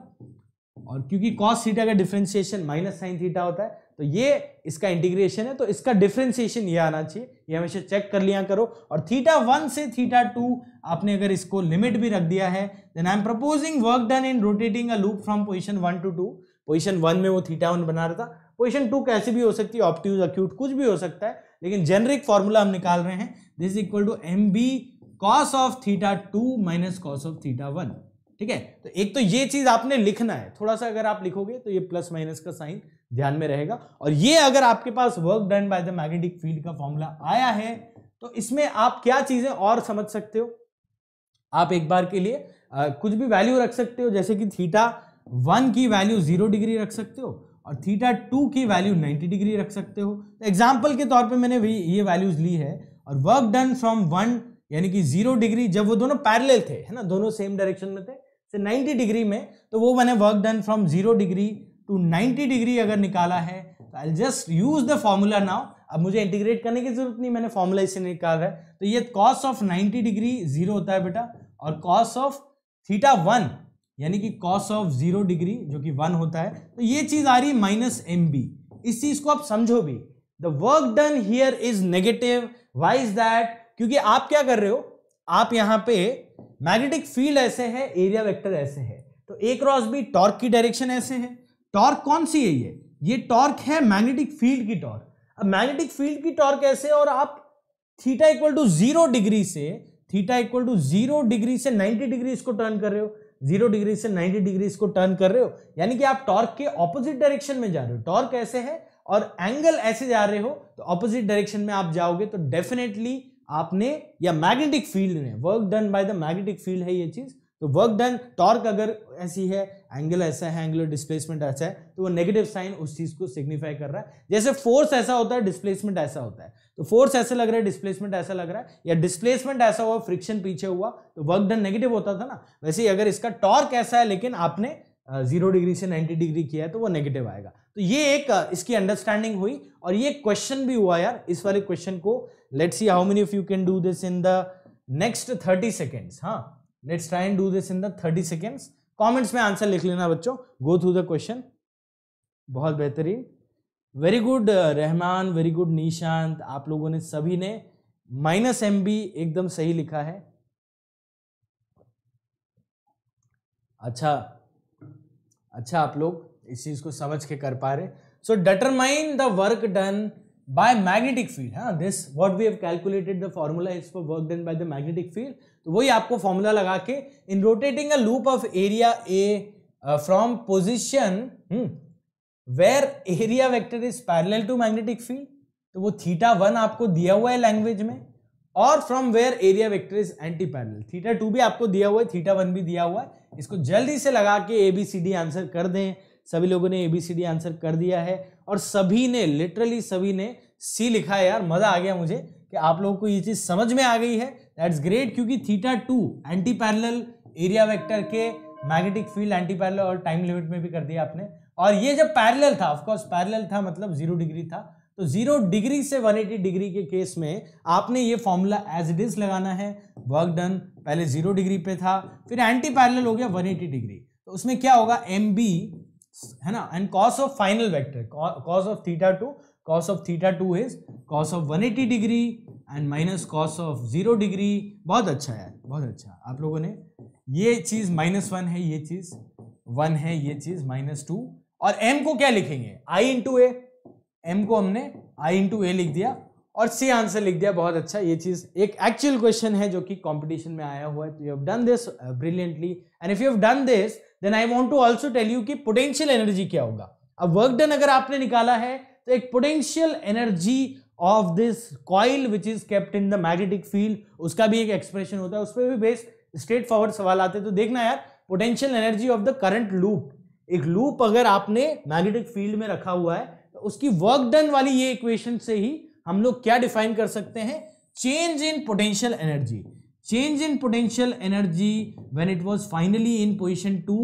और क्योंकि कॉस थीटा का डिफ्रेंसिएशन माइनस साइन थीटा होता है तो ये इसका इंटीग्रेशन है तो इसका डिफ्रेंसिएशन ये आना चाहिए ये हमेशा चेक कर लिया करो और थीटा वन से थीटा टू आपने अगर इसको लिमिट भी रख दिया है then I am proposing work done in rotating a loop from position one to two position one में वो थीटा वन बना रहा था पोजिशन टू कैसे भी हो सकती है ऑप्टिव अक्यूट कुछ भी हो सकता है लेकिन जेनरिक फॉर्मूला हम निकाल रहे हैं this is equal to M B cos of theta two minus cos of theta one ठीक है तो एक तो ये चीज आपने लिखना है थोड़ा सा अगर आप लिखोगे तो ये प्लस माइनस का साइन ध्यान में रहेगा और ये अगर आपके पास work done by the magnetic field का फॉर्मूला आया है तो इसमें आप क्या चीजें और समझ सकते हो आप एक बार के लिए आ, कुछ भी वैल्यू रख सकते हो जैसे कि थीटा वन की वैल्यू जीरो डिग्री रख सकते हो और थीटा टू की वैल्यू नाइन्टी डिग्री रख सकते हो तो एग्जाम्पल के तौर पे मैंने ये वैल्यूज ली है और वर्क डन फ्रॉम वन यानी कि जीरो डिग्री जब वो दोनों पैरेलल थे है ना दोनों सेम डायरेक्शन में थे से 90 डिग्री में तो वो मैंने work done from zero degree to 90 degree अगर निकाला है तो I just use the formula now अब मुझे इंटीग्रेट करने की जरूरत नहीं मैंने फॉर्मूला इसे निकाल रहा है तो ये कॉस ऑफ 90 डिग्री जीरो होता है बेटा और कॉस ऑफ थीटा वन यानी कि कॉस ऑफ जीरो डिग्री जो कि वन होता है तो ये चीज आ रही माइनस एम बी इस चीज को आप समझो भी the work done here is negative why is that क्योंकि आप क्या कर रहे हो आप यहां पे मैग्नेटिक फील्ड ऐसे है एरिया वेक्टर ऐसे है तो ए क्रॉस बी टॉर्क की डायरेक्शन ऐसे है टॉर्क कौन सी है ये ये टॉर्क है मैग्नेटिक फील्ड की टॉर्क अब मैग्नेटिक फील्ड की टॉर्क ऐसे और आप theta equal to zero degree से theta equal to zero degree से नाइन्टी डिग्री इसको टर्न कर रहे हो जीरो डिग्री से नाइन्टी डिग्री इसको टर्न कर रहे हो यानी कि आप टॉर्क के ऑपोजिट डायरेक्शन में जा रहे हो टॉर्क ऐसे है और एंगल ऐसे जा रहे हो तो ऑपोजिट डायरेक्शन में आप जाओगे तो डेफिनेटली आपने या मैग्नेटिक फील्ड ने work done by the magnetic field है ये चीज़ तो वर्क डन टॉर्क अगर ऐसी है एंगल ऐसा है एंगुलर डिस्प्लेसमेंट ऐसा है तो वो नेगेटिव साइन उस चीज़ को सिग्निफाई कर रहा है जैसे फोर्स ऐसा होता है डिस्प्लेसमेंट ऐसा होता है तो फोर्स ऐसा लग रहा है डिस्प्लेसमेंट ऐसा लग रहा है या डिस्प्लेसमेंट ऐसा हुआ फ्रिक्शन पीछे हुआ तो वर्क डन नेगेटिव होता था ना वैसे ही अगर इसका टॉर्क ऐसा है लेकिन आपने जीरो डिग्री से नाइन्टी डिग्री किया है तो वो नेगेटिव आएगा तो ये एक इसकी अंडरस्टैंडिंग हुई और ये क्वेश्चन भी हुआ यार इस वाले क्वेश्चन को let's see how many of you can do this in the next thirty seconds हाँ let's try and do this in the thirty seconds comments में आंसर लिख लेना बच्चों गो थ्रू द क्वेश्चन बहुत बेहतरीन very good Rahman very good Nishant आप लोगों ने सभी ने माइनस एम बी एकदम सही लिखा है अच्छा अच्छा आप लोग इस चीज को समझ के कर पा रहे so determine the work done by magnetic field हाँ this what we have calculated the formula is for work done by the magnetic field तो वही आपको फॉर्मूला लगा के in rotating a loop of area A from position where area vector is parallel to magnetic field तो वो theta one आपको दिया हुआ है लैंग्वेज में और from where area vector is anti parallel theta two भी आपको दिया हुआ है थीटा वन भी दिया हुआ है इसको जल्दी से लगा के A B C D answer कर दें सभी लोगों ने A B C D answer कर दिया है और सभी ने लिटरली सभी ने सी लिखा है यार मज़ा आ गया मुझे कि आप लोगों को ये चीज़ समझ में आ गई है दैट्स ग्रेट क्योंकि theta two anti parallel area vector के मैग्नेटिक फील्ड एंटी पैरल और टाइम लिमिट में भी कर दिया आपने और ये जब पैरल था ऑफकोर्स पैरल था मतलब जीरो डिग्री था तो जीरो डिग्री से 180 डिग्री के केस में आपने ये फॉर्मूला एज इट इज लगाना है वर्क डन पहले जीरो डिग्री पे था फिर एंटी पैरेलल हो गया 180 डिग्री तो उसमें क्या होगा एम बी है ना and cos of final vector cos of theta two cos of theta two is cos of 180 degree and minus cos of zero degree बहुत अच्छा है बहुत अच्छा आप लोगों ने ये चीज़ माइनस वन है ये चीज़ वन है ये चीज़ माइनस टू और एम को क्या लिखेंगे आई इंटू ए एम को हमने आई इंटू ए लिख दिया और सी आंसर लिख दिया बहुत अच्छा ये चीज़ एक एक्चुअल क्वेश्चन है जो कि कंपटीशन में आया हुआ है तो you have done this brilliantly and if you have done this then I want to also tell you कि पोटेंशियल एनर्जी क्या होगा अब वर्क डन अगर आपने निकाला है तो एक potential energy of this coil which is kept in the magnetic field उसका भी एक एक्सप्रेशन होता है उस पर भी बेस्ड स्ट्रेट फॉरवर्ड सवाल आते हैं तो देखना यार potential energy of the current loop एक लूप अगर आपने मैग्नेटिक फील्ड में रखा हुआ है उसकी वर्क डन वाली ये इक्वेशन से ही हम लोग क्या डिफाइन कर सकते हैं change in potential energy change in potential energy when it was finally in position two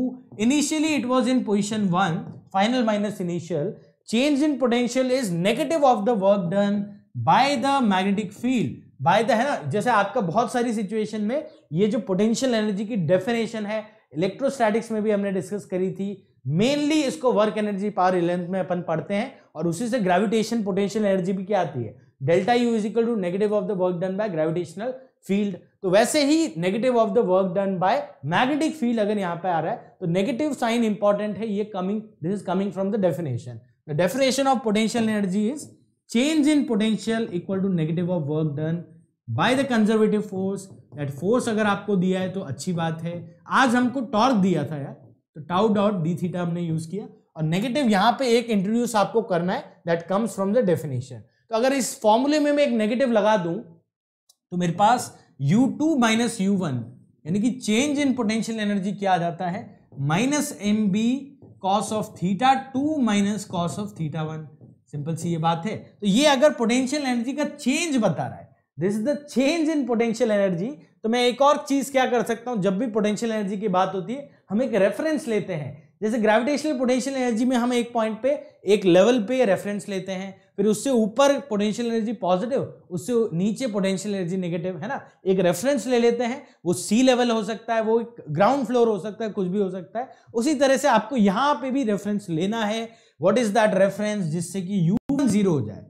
initially it was in position one final minus initial change in potential is negative of the work done by the magnetic field by the है ना जैसे आपका बहुत सारी situation में ये जो potential energy की डेफिनेशन है इलेक्ट्रोस्टैटिक्स में भी हमने डिस्कस करी थी मेनली इसको वर्क एनर्जी पावर लेंथ में अपन पढ़ते हैं और उसी से ग्रेविटेशन पोटेंशियल एनर्जी भी क्या आती है delta U is equal to negative of the work done by gravitational field तो वैसे ही negative of the work done by magnetic field अगर यहाँ पे आ रहा है तो नेगेटिव साइन इंपॉर्टेंट है ये coming this is coming from the definition the definition of potential energy is change in potential equal to negative of work done by the conservative force that force अगर आपको दिया है तो अच्छी बात है आज हमको टॉर्क दिया था यार तो टाउ डॉट डी थीटा हमने यूज किया और नेगेटिव यहाँ पे एक इंट्रोड्यूस आपको करना है that comes from the definition तो अगर इस फॉर्मूले में मैं एक नेगेटिव लगा दूं तो मेरे पास U two minus U one यानी कि चेंज इन पोटेंशियल एनर्जी क्या आ जाता है minus M B cos of theta two minus cos of theta one simple सी ये बात है तो ये अगर पोटेंशियल एनर्जी का चेंज बता रहा है this is the change in potential energy तो मैं एक और चीज क्या कर सकता हूं जब भी पोटेंशियल एनर्जी की बात होती है हम एक रेफरेंस लेते हैं जैसे ग्रेविटेशनल पोटेंशियल एनर्जी में हम एक पॉइंट पे एक लेवल पे रेफरेंस लेते हैं फिर उससे ऊपर पोटेंशियल एनर्जी पॉजिटिव उससे नीचे पोटेंशियल एनर्जी नेगेटिव है ना एक रेफरेंस ले लेते हैं वो सी लेवल हो सकता है वो एक ग्राउंड फ्लोर हो सकता है कुछ भी हो सकता है उसी तरह से आपको यहाँ पे भी रेफरेंस लेना है वॉट इज दैट रेफरेंस जिससे कि यू जीरो हो जाए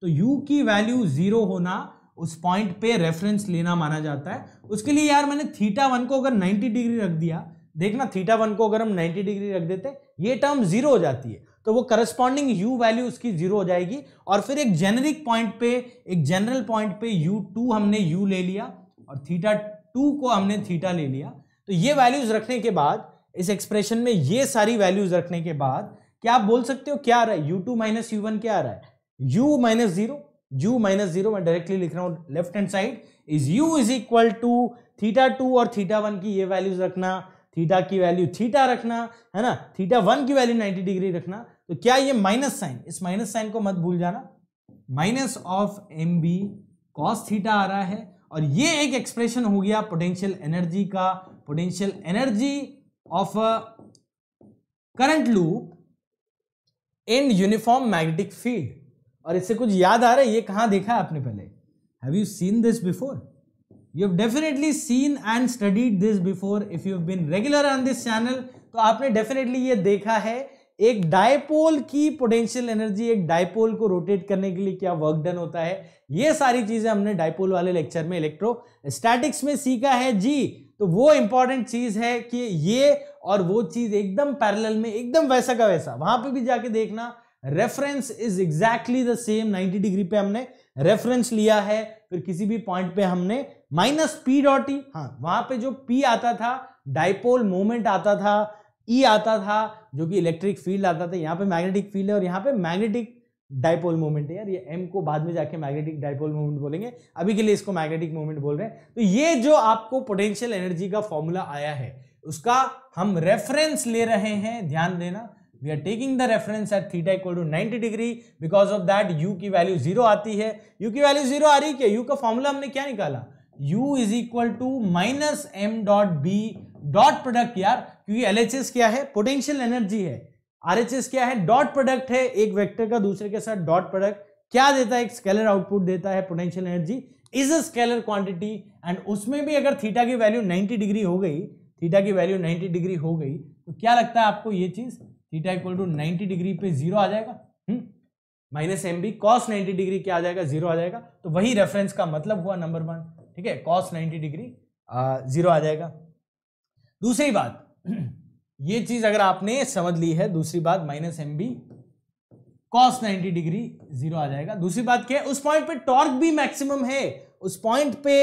तो यू की वैल्यू जीरो होना उस पॉइंट पे रेफरेंस लेना माना जाता है उसके लिए यार मैंने थीटा वन को अगर 90 डिग्री रख दिया देखना थीटा वन को अगर हम 90 डिग्री रख देते ये टर्म जीरो हो जाती है तो वो करस्पॉन्डिंग यू वैल्यू उसकी जीरो हो जाएगी और फिर एक जेनरिक पॉइंट पे एक जनरल पॉइंट पे यू टू हमने यू ले लिया और थीटा टू को हमने थीटा ले लिया तो ये वैल्यूज रखने के बाद इस एक्सप्रेशन में ये सारी वैल्यूज रखने के बाद क्या आप बोल सकते हो क्या आ रहा है U two minus U one क्या आ रहा है U minus zero U minus zero मैं डायरेक्टली लिख रहा हूँ left hand side is U is equal to theta two और थीटा वन की ये वैल्यूज रखना थीटा की वैल्यू थीटा रखना है ना थीटा वन की वैल्यू 90 डिग्री रखना तो क्या ये माइनस साइन इस माइनस साइन को मत भूल जाना minus of M B cos theta आ रहा है और ये एक एक्सप्रेशन हो गया पोटेंशियल एनर्जी का potential energy of current loop in uniform magnetic field और इससे कुछ याद आ रहा है ये कहाँ देखा है आपने पहले have you seen this before you have definitely seen and studied this before if you have been regular on this channel तो आपने डेफिनेटली ये देखा है एक डायपोल की पोटेंशियल एनर्जी एक डायपोल को रोटेट करने के लिए क्या वर्क डन होता है ये सारी चीजें हमने डायपोल वाले लेक्चर में इलेक्ट्रो स्टैटिक्स में सीखा है जी तो वो इंपॉर्टेंट चीज है कि ये और वो चीज एकदम पैरेलल में एकदम वैसा का वैसा वहां पे भी जाके देखना reference is exactly the same 90 degree पे हमने रेफरेंस लिया है फिर किसी भी पॉइंट पे हमने माइनस पी डॉट ई हाँ वहां पे जो पी आता था डाइपोल मोमेंट आता था ई e आता था जो कि इलेक्ट्रिक फील्ड आता था यहाँ पे मैग्नेटिक फील्ड है और यहाँ पे मैग्नेटिक डायपोल मोमेंट है यार ये एम को बाद में जाके मैग्नेटिक डायपोल मोमेंट बोलेंगे अभी के लिए इसको मैग्नेटिक मोमेंट बोल रहे हैं तो ये जो आपको पोटेंशियल एनर्जी का फॉर्मूला आया है उसका हम रेफरेंस ले रहे हैं ध्यान देना we are taking the reference at theta equal to 90 degree because of that U की वैल्यू जीरो आती है यू की वैल्यू जीरो आ रही है क्या यू का फॉर्मूला हमने क्या निकाला u is equal to minus M dot B dot product यार क्योंकि एस क्या है पोटेंशियल एनर्जी है एस क्या है डॉट प्रोडक्ट है एक वेक्टर का दूसरे के साथ डॉट प्रोडक्ट क्या देता है एक स्केलर आउटपुट देता है potential energy is a scalar quantity and उसमें भी अगर थीटा की वैल्यू 90 डिग्री हो गई थीटा की वैल्यू 90 डिग्री हो गई तो क्या लगता है आपको ये चीज थीटा इक्वल टू 90 डिग्री पे जीरो आ जाएगा minus M B cos ninety degree क्या आ जाएगा जीरो आ जाएगा तो वही रेफरेंस का मतलब हुआ नंबर वन ठीक है कॉस 90 डिग्री जीरो आ जाएगा दूसरी बात <clears throat> ये चीज अगर आपने समझ ली है दूसरी बात minus M B cos ninety degree zero आ जाएगा दूसरी बात क्या है उस पॉइंट पे टॉर्क भी मैक्सिमम है उस पॉइंट पे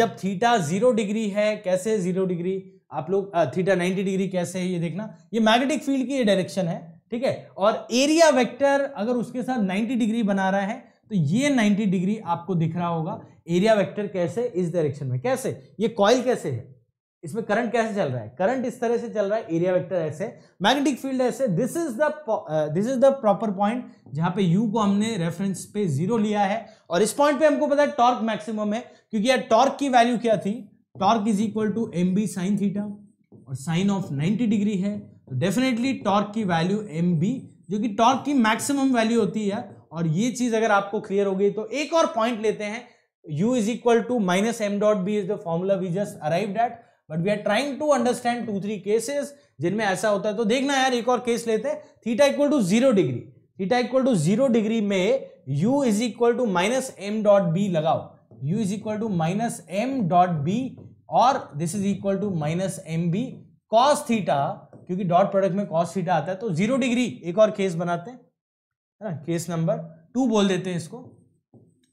जब थीटा जीरो डिग्री है कैसे जीरो डिग्री आप लोग थीटा नाइन्टी डिग्री कैसे है ये देखना ये मैग्नेटिक फील्ड की ये डायरेक्शन है ठीक है और एरिया वेक्टर अगर उसके साथ नाइन्टी डिग्री बना रहा है तो ये नाइन्टी डिग्री आपको दिख रहा होगा एरिया वेक्टर कैसे इस डायरेक्शन में कैसे ये कॉइल कैसे है इसमें करंट कैसे चल रहा है करंट इस तरह से चल रहा है एरिया वेक्टर ऐसे मैग्नेटिक फील्ड ऐसे this is the this is the proper point जहां पे यू को हमने रेफरेंस पे जीरो लिया है और इस पॉइंट पे हमको पता है टॉर्क मैक्सिमम है क्योंकि यार टॉर्क की वैल्यू क्या थी torque is equal to M B sine theta और साइन ऑफ नाइनटी डिग्री है तो डेफिनेटली टॉर्क की वैल्यू एम बी जो कि टॉर्क की मैक्सिमम वैल्यू होती है और ये चीज अगर आपको क्लियर हो गई तो एक और पॉइंट लेते हैं u is equal to minus m dot b is the formula we just arrived at but we are trying to understand two three cases जिनमें ऐसा होता है तो देखना yaar ek aur case lete हैं theta equal to zero degree theta equal to zero degree u is equal to minus m dot b lagao u is equal to minus m dot b or this is equal to minus M B cos theta क्योंकि dot product में cos theta आता है तो zero degree एक और case बनाते हैं है ना केस नंबर टू बोल देते हैं इसको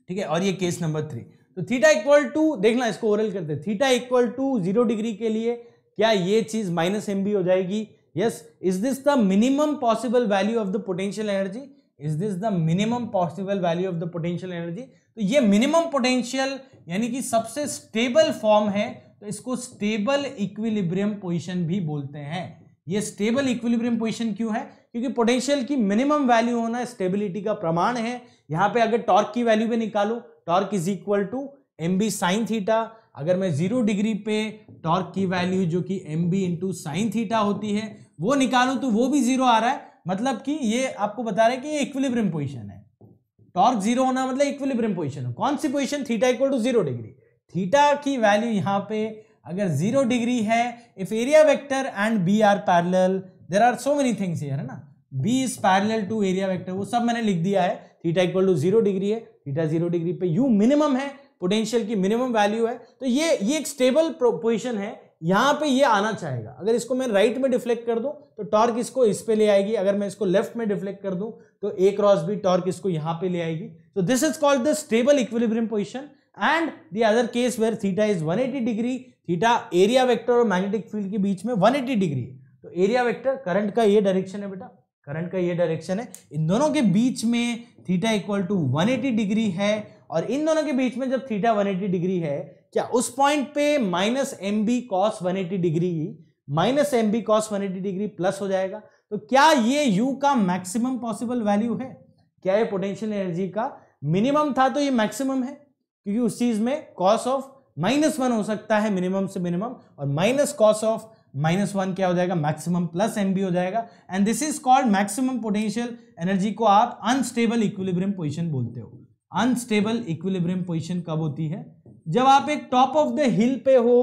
ठीक है और ये केस नंबर थ्री तो थीटा इक्वल टू देखना इसको ओरल करते हैं theta equal to zero degree के लिए क्या ये चीज माइनस एम हो जाएगी yes is this the minimum possible value of the potential energy is this the minimum possible value of the potential energy तो ये मिनिमम पोटेंशियल यानी कि सबसे स्टेबल फॉर्म है तो इसको स्टेबल इक्विलिब्रियम पोजिशन भी बोलते हैं ये स्टेबल इक्विलिब्रियम पोजिशन क्यों है क्योंकि पोटेंशियल की मिनिमम वैल्यू होना स्टेबिलिटी का प्रमाण है यहाँ पे अगर टॉर्क की वैल्यू भी निकालू torque is equal to M B sine theta अगर मैं जीरो डिग्री पे टॉर्क की वैल्यू जो कि M B into sine theta होती है वो निकालू तो वो भी जीरो आ रहा है मतलब कि ये आपको बता रहे हैं कि ये इक्विलिब्रियम पोजिशन है टॉर्क जीरो होना मतलब इक्विलिब्रियम हो कौन सी position theta equal to zero degree theta की वैल्यू यहाँ पे अगर जीरो डिग्री है if area vector and B are parallel there are so many things here है ना B is parallel to area vector वो सब मैंने लिख दिया है theta equal to zero degree है थीटा जीरो डिग्री पे यू मिनिमम है पोटेंशियल की मिनिमम वैल्यू है तो ये ये एक स्टेबल पोजिशन है यहाँ पे ये आना चाहेगा अगर इसको मैं राइट में डिफ्लेक्ट कर दूँ तो टॉर्क इसको इस पे ले आएगी अगर मैं इसको लेफ्ट में डिफ्लेक्ट कर दूँ तो ए क्रॉस बी टॉर्क इसको यहाँ पे ले आएगी तो this is called the stable equilibrium position and the other case where theta is 180 degree theta area vector और मैग्नेटिक फील्ड के बीच में 180 डिग्री तो एरिया वेक्टर करंट का ये डायरेक्शन है बेटा करंट का ये डायरेक्शन है इन दोनों के बीच में थीटा इक्वल टू 180 डिग्री है और इन दोनों के बीच में जब थीटा 180 डिग्री है क्या उस पॉइंट पे minus M B cos one degree minus M B cos one degree plus हो जाएगा तो क्या ये यू का मैक्सिमम पॉसिबल वैल्यू है क्या ये पोटेंशियल एनर्जी का मिनिमम था तो ये मैक्सिमम है क्योंकि उस चीज में कॉस ऑफ माइनस वन हो सकता है मिनिमम से मिनिमम और minus cos of minus one क्या हो जाएगा मैक्सिमम प्लस एम हो जाएगा and this is called maximum potential energy को आप अनस्टेबल इक्विलिब्रियम पोजिशन बोलते हो अनस्टेबल इक्विलिब्रियम पोजिशन कब होती है जब आप एक टॉप ऑफ द हिल पे हो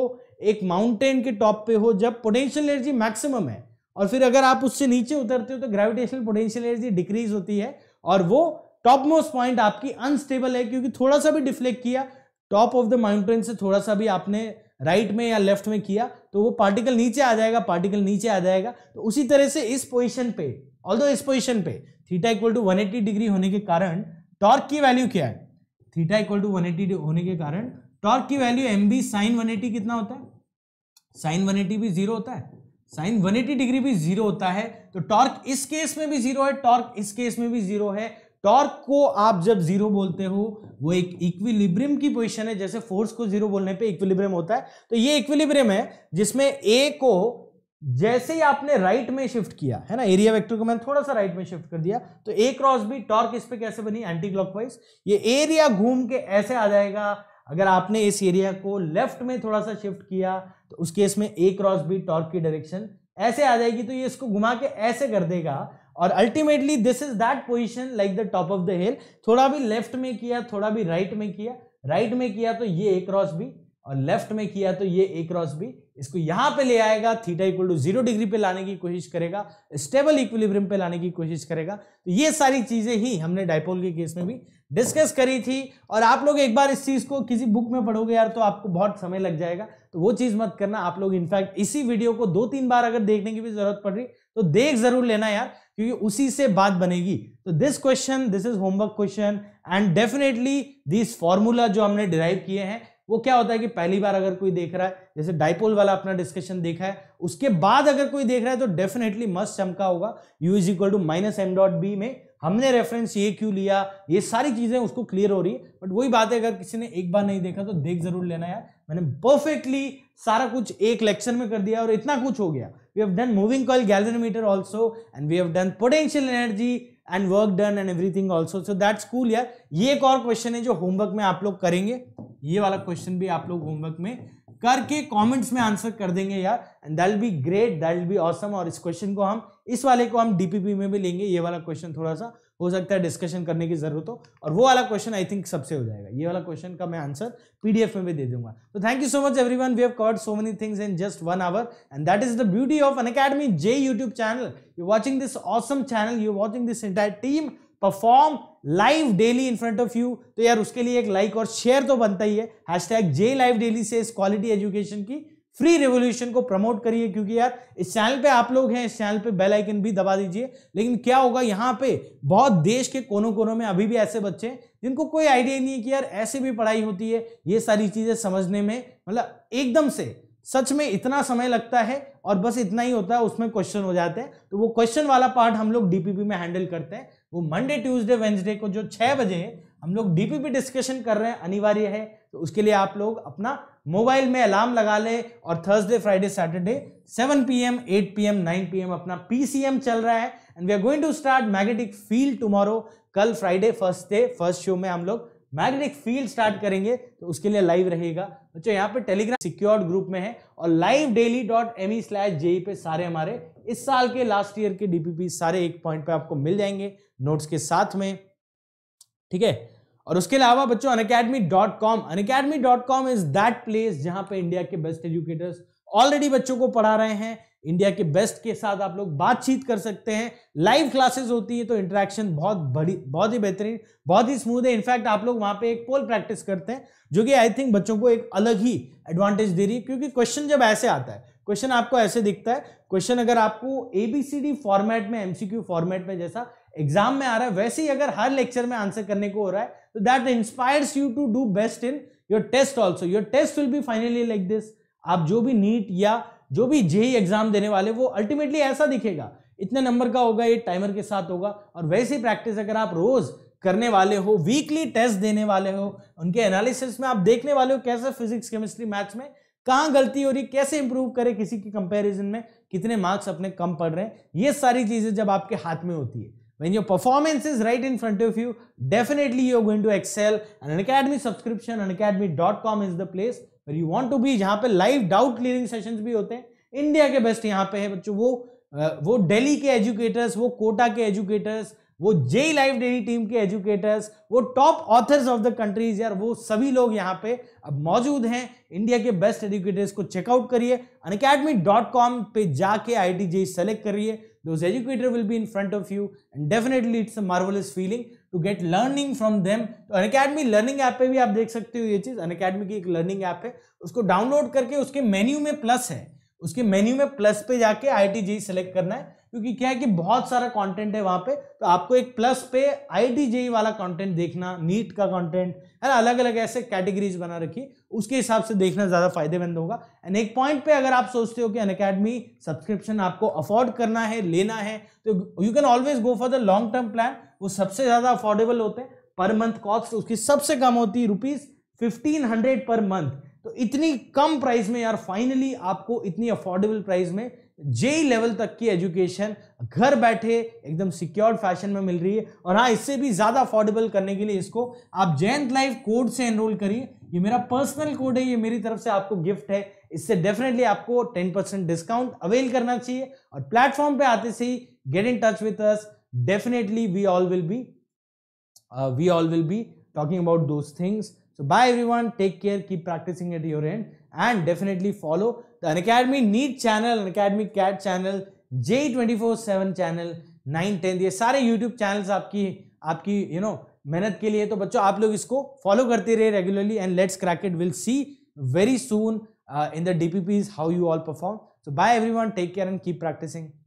एक माउंटेन के टॉप पे हो जब पोटेंशियल एनर्जी मैक्सिमम है और फिर अगर आप उससे नीचे उतरते हो तो ग्रेविटेशनल पोटेंशियल एनर्जी डिक्रीज होती है और वो टॉप मोस्ट पॉइंट आपकी अनस्टेबल है क्योंकि थोड़ा सा भी डिफ्लेक्ट किया टॉप ऑफ द माउंटेन से थोड़ा सा भी आपने राइट में या लेफ्ट में किया तो वो पार्टिकल नीचे आ जाएगा पार्टिकल नीचे आ जाएगा तो उसी तरह से इस पोजिशन पे ऑल इस पोजिशन पे थीटा इक्वल टू 180 डिग्री होने के कारण टॉर्क की वैल्यू क्या है थीटा इक्वल टू 180 होने के कारण टॉर्क की value M B sine one कितना होता है साइन वन भी जीरो होता है साइन एटी डिग्री भी जीरो होता है तो टॉर्क इस केस में भी जीरो है टॉर्क इस केस में भी जीरो है टॉर्क को आप जब जीरो बोलते हो वो एक इक्विलिब्रियम की पोजीशन है जैसे फोर्स को जीरो बोलने पे इक्विलिब्रियम होता है तो ये इक्विलिब्रियम है जिसमें ए को जैसे ही आपने राइट में शिफ्ट किया है ना एरिया वेक्टर को मैंने थोड़ा सा राइट में शिफ्ट कर दिया तो ए क्रॉस बी टॉर्क इस पर कैसे बनी एंटी क्लॉकवाइज ये एरिया घूम के ऐसे आ जाएगा अगर आपने इस एरिया को लेफ्ट में थोड़ा सा शिफ्ट किया तो उस केस में ए क्रॉस बी टॉर्क की डायरेक्शन ऐसे आ जाएगी तो ये इसको घुमा के ऐसे कर देगा और ultimately this is that position like the top of the hill थोड़ा भी लेफ्ट में किया थोड़ा भी राइट में किया राइट में किया तो ये एक क्रॉस भी और लेफ्ट में किया तो ये एक क्रॉस भी इसको यहां पे ले आएगा theta equal to zero degree पे लाने की कोशिश करेगा स्टेबल इक्विलिब्रियम पे लाने की कोशिश करेगा तो ये सारी चीजें ही हमने डायपोल के केस में भी डिस्कस करी थी और आप लोग एक बार इस चीज़ को किसी बुक में पढ़ोगे यार तो आपको बहुत समय लग जाएगा तो वो चीज़ मत करना आप लोग इनफैक्ट इसी वीडियो को दो तीन बार अगर देखने की भी जरूरत पड़ रही तो देख जरूर लेना यार क्योंकि उसी से बात बनेगी तो this question this is homework question and definitely this formula जो हमने डिराइव किए हैं वो क्या होता है कि पहली बार अगर कोई देख रहा है जैसे डाइपोल वाला अपना डिस्कशन देखा है उसके बाद अगर कोई देख रहा है तो डेफिनेटली मस्त चमका होगा U is equal to minus M dot B में हमने रेफरेंस ये क्यों लिया ये सारी चीज़ें उसको क्लियर हो रही है बट वही बात है अगर किसी ने एक बार नहीं देखा तो देख जरूर लेना यार मैंने परफेक्टली सारा कुछ एक लेक्चर में कर दिया और इतना कुछ हो गया we have done moving coil galvanometer also and we have done potential energy and work done and everything also so that's cool यार ये एक और क्वेश्चन है जो होमवर्क में आप लोग करेंगे ये वाला क्वेश्चन भी आप लोग होमवर्क में करके कमेंट्स में आंसर कर देंगे यार and that be great that be awesome और इस क्वेश्चन को हम इस वाले को हम डीपीपी में भी लेंगे ये वाला क्वेश्चन थोड़ा सा हो सकता है डिस्कशन करने की जरूरत हो और वो वाला क्वेश्चन आई थिंक सबसे हो जाएगा ये वाला क्वेश्चन का मैं आंसर पीडीएफ में भी दे दूंगा तो thank you so much every we have covered so many things in just one hour and that is the beauty of Unacademy J YouTube channel you watching this awesome channel you watching this entire team perform live daily in front of you तो यार उसके लिए एक like और share तो बनता ही है hashtag J live daily से इस क्वालिटी एजुकेशन की फ्री रेवोल्यूशन को प्रमोट करिए क्योंकि यार इस चैनल पे आप लोग हैं इस चैनल पे बेल आइकन भी दबा दीजिए लेकिन क्या होगा यहाँ पे बहुत देश के कोनों कोनों में अभी भी ऐसे बच्चे हैं जिनको कोई आइडिया नहीं है कि यार ऐसे भी पढ़ाई होती है ये सारी चीज़ें समझने में मतलब एकदम से सच में इतना समय लगता है और बस इतना ही होता है उसमें क्वेश्चन हो जाते हैं तो वो क्वेश्चन वाला पार्ट हम लोग डीपीपी में हैंडल करते हैं वो मंडे ट्यूसडे वेंसडे को जो छः बजे हम लोग डीपीपी डिस्कशन कर रहे हैं अनिवार्य है तो उसके लिए आप लोग अपना मोबाइल में अलार्म लगा ले और Thursday Friday Saturday 7 PM 8 PM 9 PM अपना पीसीएम चल रहा है and we are going to start magnetic field tomorrow कल Friday first day first show में हम लोग मैग्नेटिक फील्ड स्टार्ट करेंगे तो उसके लिए लाइव रहेगा बच्चों यहाँ पे टेलीग्राम सिक्योर्ड ग्रुप में है और live daily dot M E slash JEE पे सारे हमारे इस साल के लास्ट ईयर के डीपीपी सारे एक पॉइंट पे आपको मिल जाएंगे नोट्स के साथ में ठीक है और उसके अलावा बच्चों Unacademy dot com Unacademy dot com is that place जहां पे इंडिया के बेस्ट एजुकेटर्स ऑलरेडी बच्चों को पढ़ा रहे हैं इंडिया के बेस्ट के साथ आप लोग बातचीत कर सकते हैं लाइव क्लासेस होती है तो इंटरेक्शन बहुत बड़ी बहुत ही बेहतरीन बहुत ही स्मूथ है इनफैक्ट आप लोग वहां पे एक पोल प्रैक्टिस करते हैं जो कि आई थिंक बच्चों को एक अलग ही एडवांटेज दे रही है क्योंकि क्वेश्चन जब ऐसे आता है क्वेश्चन आपको ऐसे दिखता है क्वेश्चन अगर आपको एबीसीडी फॉर्मेट में एमसीक्यू फॉर्मेट में जैसा एग्जाम में आ रहा है वैसे ही अगर हर लेक्चर में आंसर करने को हो रहा है तो that inspires you to do best in your test also your test will be finally like this आप जो भी नीट या जो भी जेई एग्जाम e देने वाले वो अल्टीमेटली ऐसा दिखेगा इतने नंबर का होगा ये टाइमर के साथ होगा और वैसे ही प्रैक्टिस अगर आप रोज करने वाले हो वीकली टेस्ट देने वाले हो उनके एनालिसिस में आप देखने वाले हो कैसे फिजिक्स केमिस्ट्री मैथ्स में कहाँ गलती हो रही कैसे इंप्रूव करें किसी के कंपैरिजन में कितने मार्क्स अपने कम पड़ रहे हैं ये सारी चीज़ें जब आपके हाथ में होती है when your performance is right in front of you definitely you going to excel Unacademy subscription Unacademy dot com is the place where you want to be जहाँ पे लाइव डाउट क्लियरिंग सेशन भी होते हैं India के best यहाँ पे है बच्चों वो वो डेली के एजुकेटर्स वो कोटा के एजुकेटर्स वो लाइव डेली टीम के एजुकेटर्स वो top authors of the countries यार वो सभी लोग यहाँ पे अब मौजूद हैं इंडिया के बेस्ट एजुकेटर्स को चेकआउट करिए अनकेडमी डॉट कॉम पे जाके आई टी जी सेलेक्ट करिए दो educator will be in front of you and definitely it's a marvellous feeling to get learning from them तो अनकेडमी लर्निंग ऐप पे भी आप देख सकते हो ये चीज़ अनकेडमी की एक लर्निंग ऐप है उसको डाउनलोड करके उसके मेन्यू में प्लस है उसके मेन्यू में प्लस पे जाके आई टी सेलेक्ट करना है क्योंकि क्या है कि बहुत सारा कंटेंट है वहाँ पे तो आपको एक प्लस पे आई वाला कंटेंट देखना नीट का कंटेंट है ना अलग अलग ऐसे कैटेगरीज बना रखी उसके हिसाब से देखना ज़्यादा फायदेमंद होगा एंड एक पॉइंट पे अगर आप सोचते हो कि अन अकेडमी सब्सक्रिप्शन आपको अफोर्ड करना है लेना है तो you can always go for the long term plan वो सबसे ज़्यादा अफोर्डेबल होते हैं पर मंथ कॉस्ट उसकी सबसे कम होती है rupees fifteen hundred per month तो इतनी कम प्राइस में यार फाइनली आपको इतनी अफोर्डेबल प्राइस में जेई लेवल तक की एजुकेशन घर बैठे एकदम सिक्योर्ड फैशन में मिल रही है और हाँ इससे भी ज़्यादा अफोर्डेबल करने के लिए इसको आप जयंत लाइफ कोड से एनरोल करिए ये मेरा पर्सनल कोड है ये मेरी तरफ से आपको गिफ्ट है इससे डेफिनेटली आपको टेन परसेंट डिस्काउंट अवेल करना चाहिए और प्लेटफॉर्म पे आते से ही get in touch with us definitely we all will be we all will be talking about those things so bye everyone. Take care keep practising at your end and definitely follow Unacademy NEET channel Unacademy CAT channel J twenty four seven channel nine tenth ये सारे YouTube channels आपकी आपकी you you no know, मेहनत के लिए तो बच्चों आप लोग इसको फॉलो करते रहे regularly and let's crack it will see very soon in the D P Ps how you all perform so bye everyone take care and keep practising